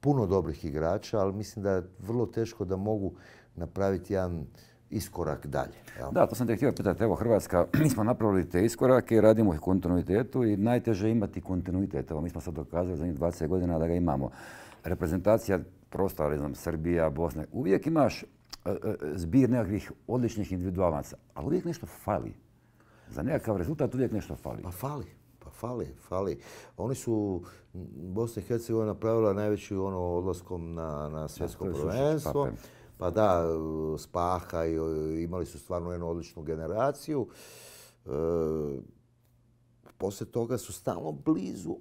puno dobrih igrača, ali mislim da je vrlo teško da mogu napraviti jedan iskorak dalje. Evo. Da, to sam te htio pitati. Evo, Hrvatska, (clears throat) mi smo napravili te iskorake radimo ih kontinuitetu i najteže je imati kontinuitet. Evo, mi smo sad dokazali njih 20 godina da ga imamo. Reprezentacija prosta, ne znam, Srbija, Bosna, uvijek imaš e, e, zbir nekakvih odličnih individualaca, ali uvijek nešto fali. Za nekakav rezultat uvijek nešto fali. Pa fali. Pa fali, fali. Oni su, Bosna i Hercegovina napravila najveći ono odlaskom na, na svjetsko da, prvenstvo. Pa da, Spaha i imali su stvarno jednu odličnu generaciju. E, poslije toga su stalno blizu,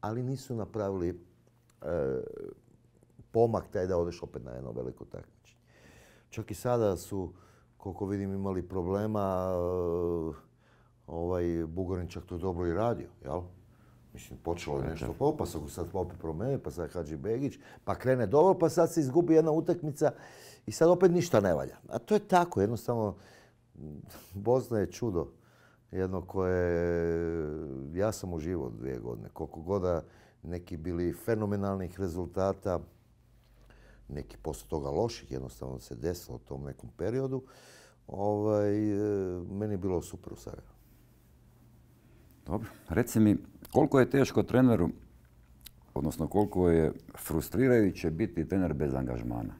ali nisu napravili e, pomak taj da odeš opet na jedno veliko takmičenje. Čak i sada su, koliko vidim, imali problema e, ovaj, čak to dobro i radio, jel? Mislim, počelo je nešto pa, se su sad opet promijenili, pa sad Hadži Begić, pa krene dobro, pa sad se izgubi jedna utakmica i sad opet ništa ne valja. A to je tako, jednostavno, (laughs) Bosna je čudo jedno koje, ja sam uživao dvije godine, koliko goda neki bili fenomenalnih rezultata, neki posle toga loših, jednostavno se desilo u tom nekom periodu, ovaj, e, meni je bilo super u Sarajevo. Dobro, reci mi, koliko je teško treneru, odnosno koliko je frustrirajuće biti trener bez angažmana?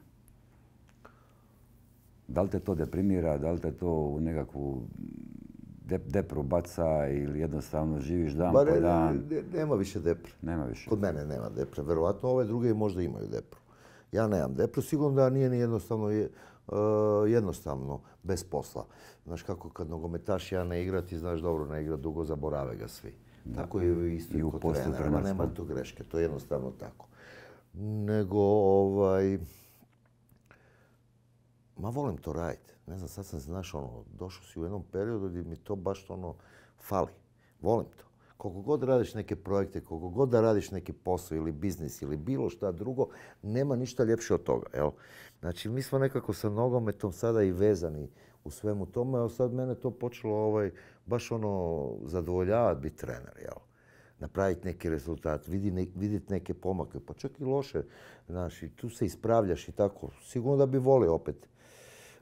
Da li te to deprimira, da li te to u nekakvu depru baca ili jednostavno živiš dan po dan? nema više depre. Nema više. Kod mene nema depre. Verovatno ove druge možda imaju depru. Ja nemam depru, sigurno da nije ni jednostavno E, jednostavno bez posla. Znaš kako kad nogometaš ja ne igra, ti znaš dobro ne igra dugo, zaborave ga svi. Tako je isto i u kod nema tu greške, to je jednostavno tako. Nego, ovaj, ma volim to raditi. Ne znam, sad sam, znaš, ono, došao si u jednom periodu gdje mi to baš ono fali. Volim to. Koliko god radiš neke projekte, koliko god da radiš neki posao ili biznis ili bilo šta drugo, nema ništa ljepše od toga. Jel? Znači, mi smo nekako sa nogometom sada i vezani u svemu tome, a sad mene to počelo ovaj, baš ono zadovoljavati biti trener, jel? Napraviti neki rezultat, vidjeti neke pomake, pa čak i loše, znaš, i tu se ispravljaš i tako. Sigurno da bi volio opet e,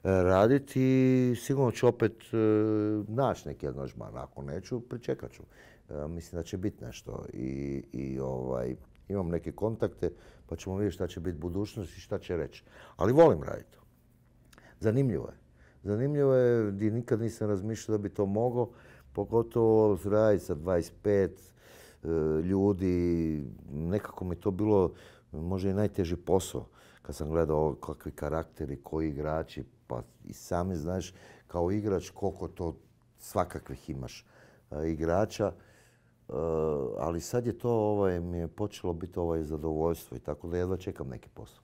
raditi i sigurno ću opet e, naći neki jednožman. Ako neću, pričekat ću. E, mislim da će biti nešto i, i ovaj, imam neke kontakte pa ćemo vidjeti šta će biti budućnost i šta će reći. Ali volim raditi. to, Zanimljivo je. Zanimljivo je gdje nikad nisam razmišljao da bi to mogao, pogotovo raditi sa 25 e, ljudi. Nekako mi to bilo možda i najteži posao kad sam gledao kakvi karakteri, koji igrači, pa i sami znaš kao igrač koliko to svakakvih imaš e, igrača. Eh, ali sad je to, ovaj, mi je počelo biti ovaj zadovoljstvo i tako da jedva čekam neki posao.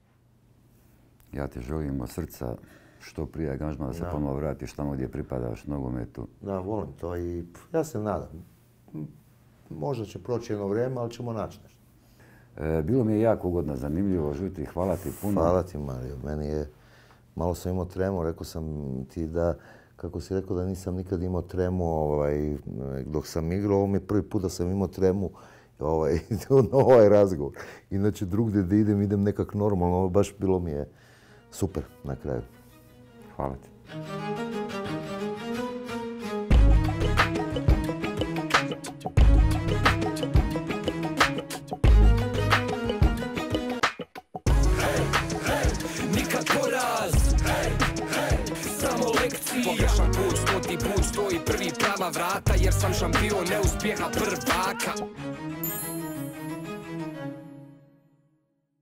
Ja ti želim od srca što prije ganžma da se ponovo vratiš tamo gdje pripadaš, nogometu. Da, volim to i ja se nadam. Možda će proći jedno vrijeme, ali ćemo naći nešto. Eh, bilo mi je jako ugodno, zanimljivo, žuti, hvala ti puno. Hvala ti Mario, meni je, malo sam imao tremu, rekao sam ti da kako si rekao da nisam nikad imao tremu ovaj, dok sam igrao, ovo mi je prvi put da sam imao tremu ovaj, (laughs) na ovaj razgovor. Inače drugdje da idem, idem nekak normalno, baš bilo mi je super na kraju. Hvala ti. vrata jer sam šampion neuspjeha prvaka